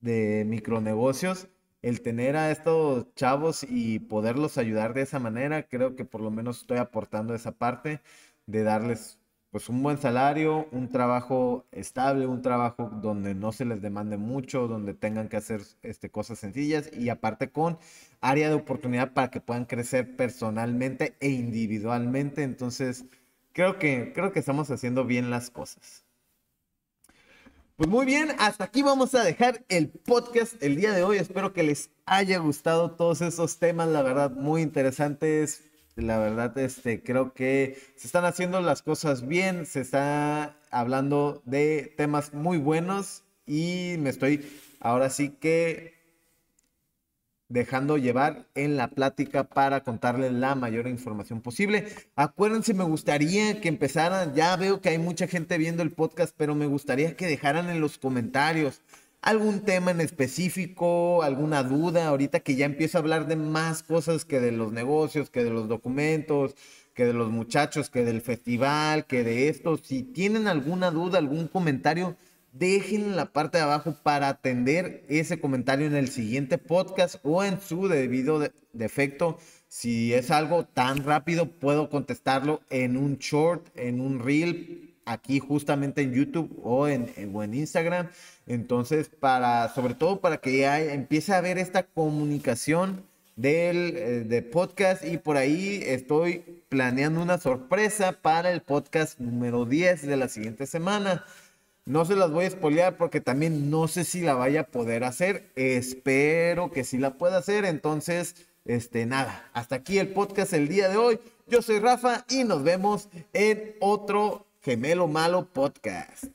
de, micronegocios, el tener a estos chavos y poderlos ayudar de esa manera, creo que por lo menos estoy aportando esa parte de darles pues un buen salario, un trabajo estable, un trabajo donde no se les demande mucho, donde tengan que hacer este, cosas sencillas y aparte con área de oportunidad para que puedan crecer personalmente e individualmente. Entonces, creo que, creo que estamos haciendo bien las cosas. Pues muy bien, hasta aquí vamos a dejar el podcast el día de hoy. Espero que les haya gustado todos esos temas, la verdad, muy interesantes la verdad, este, creo que se están haciendo las cosas bien, se está hablando de temas muy buenos y me estoy ahora sí que dejando llevar en la plática para contarles la mayor información posible. Acuérdense, me gustaría que empezaran, ya veo que hay mucha gente viendo el podcast, pero me gustaría que dejaran en los comentarios algún tema en específico, alguna duda, ahorita que ya empiezo a hablar de más cosas que de los negocios, que de los documentos, que de los muchachos, que del festival, que de esto. Si tienen alguna duda, algún comentario, déjenlo en la parte de abajo para atender ese comentario en el siguiente podcast o en su debido defecto. Si es algo tan rápido, puedo contestarlo en un short, en un reel, aquí justamente en YouTube o en, Instagram. Entonces, para, sobre todo para que ya empiece a haber esta comunicación del eh, de podcast y por ahí estoy planeando una sorpresa para el podcast número 10 de la siguiente semana. No se las voy a espolear porque también no sé si la vaya a poder hacer. Espero que sí la pueda hacer. Entonces, este nada, hasta aquí el podcast el día de hoy. Yo soy Rafa y nos vemos en otro Gemelo Malo Podcast.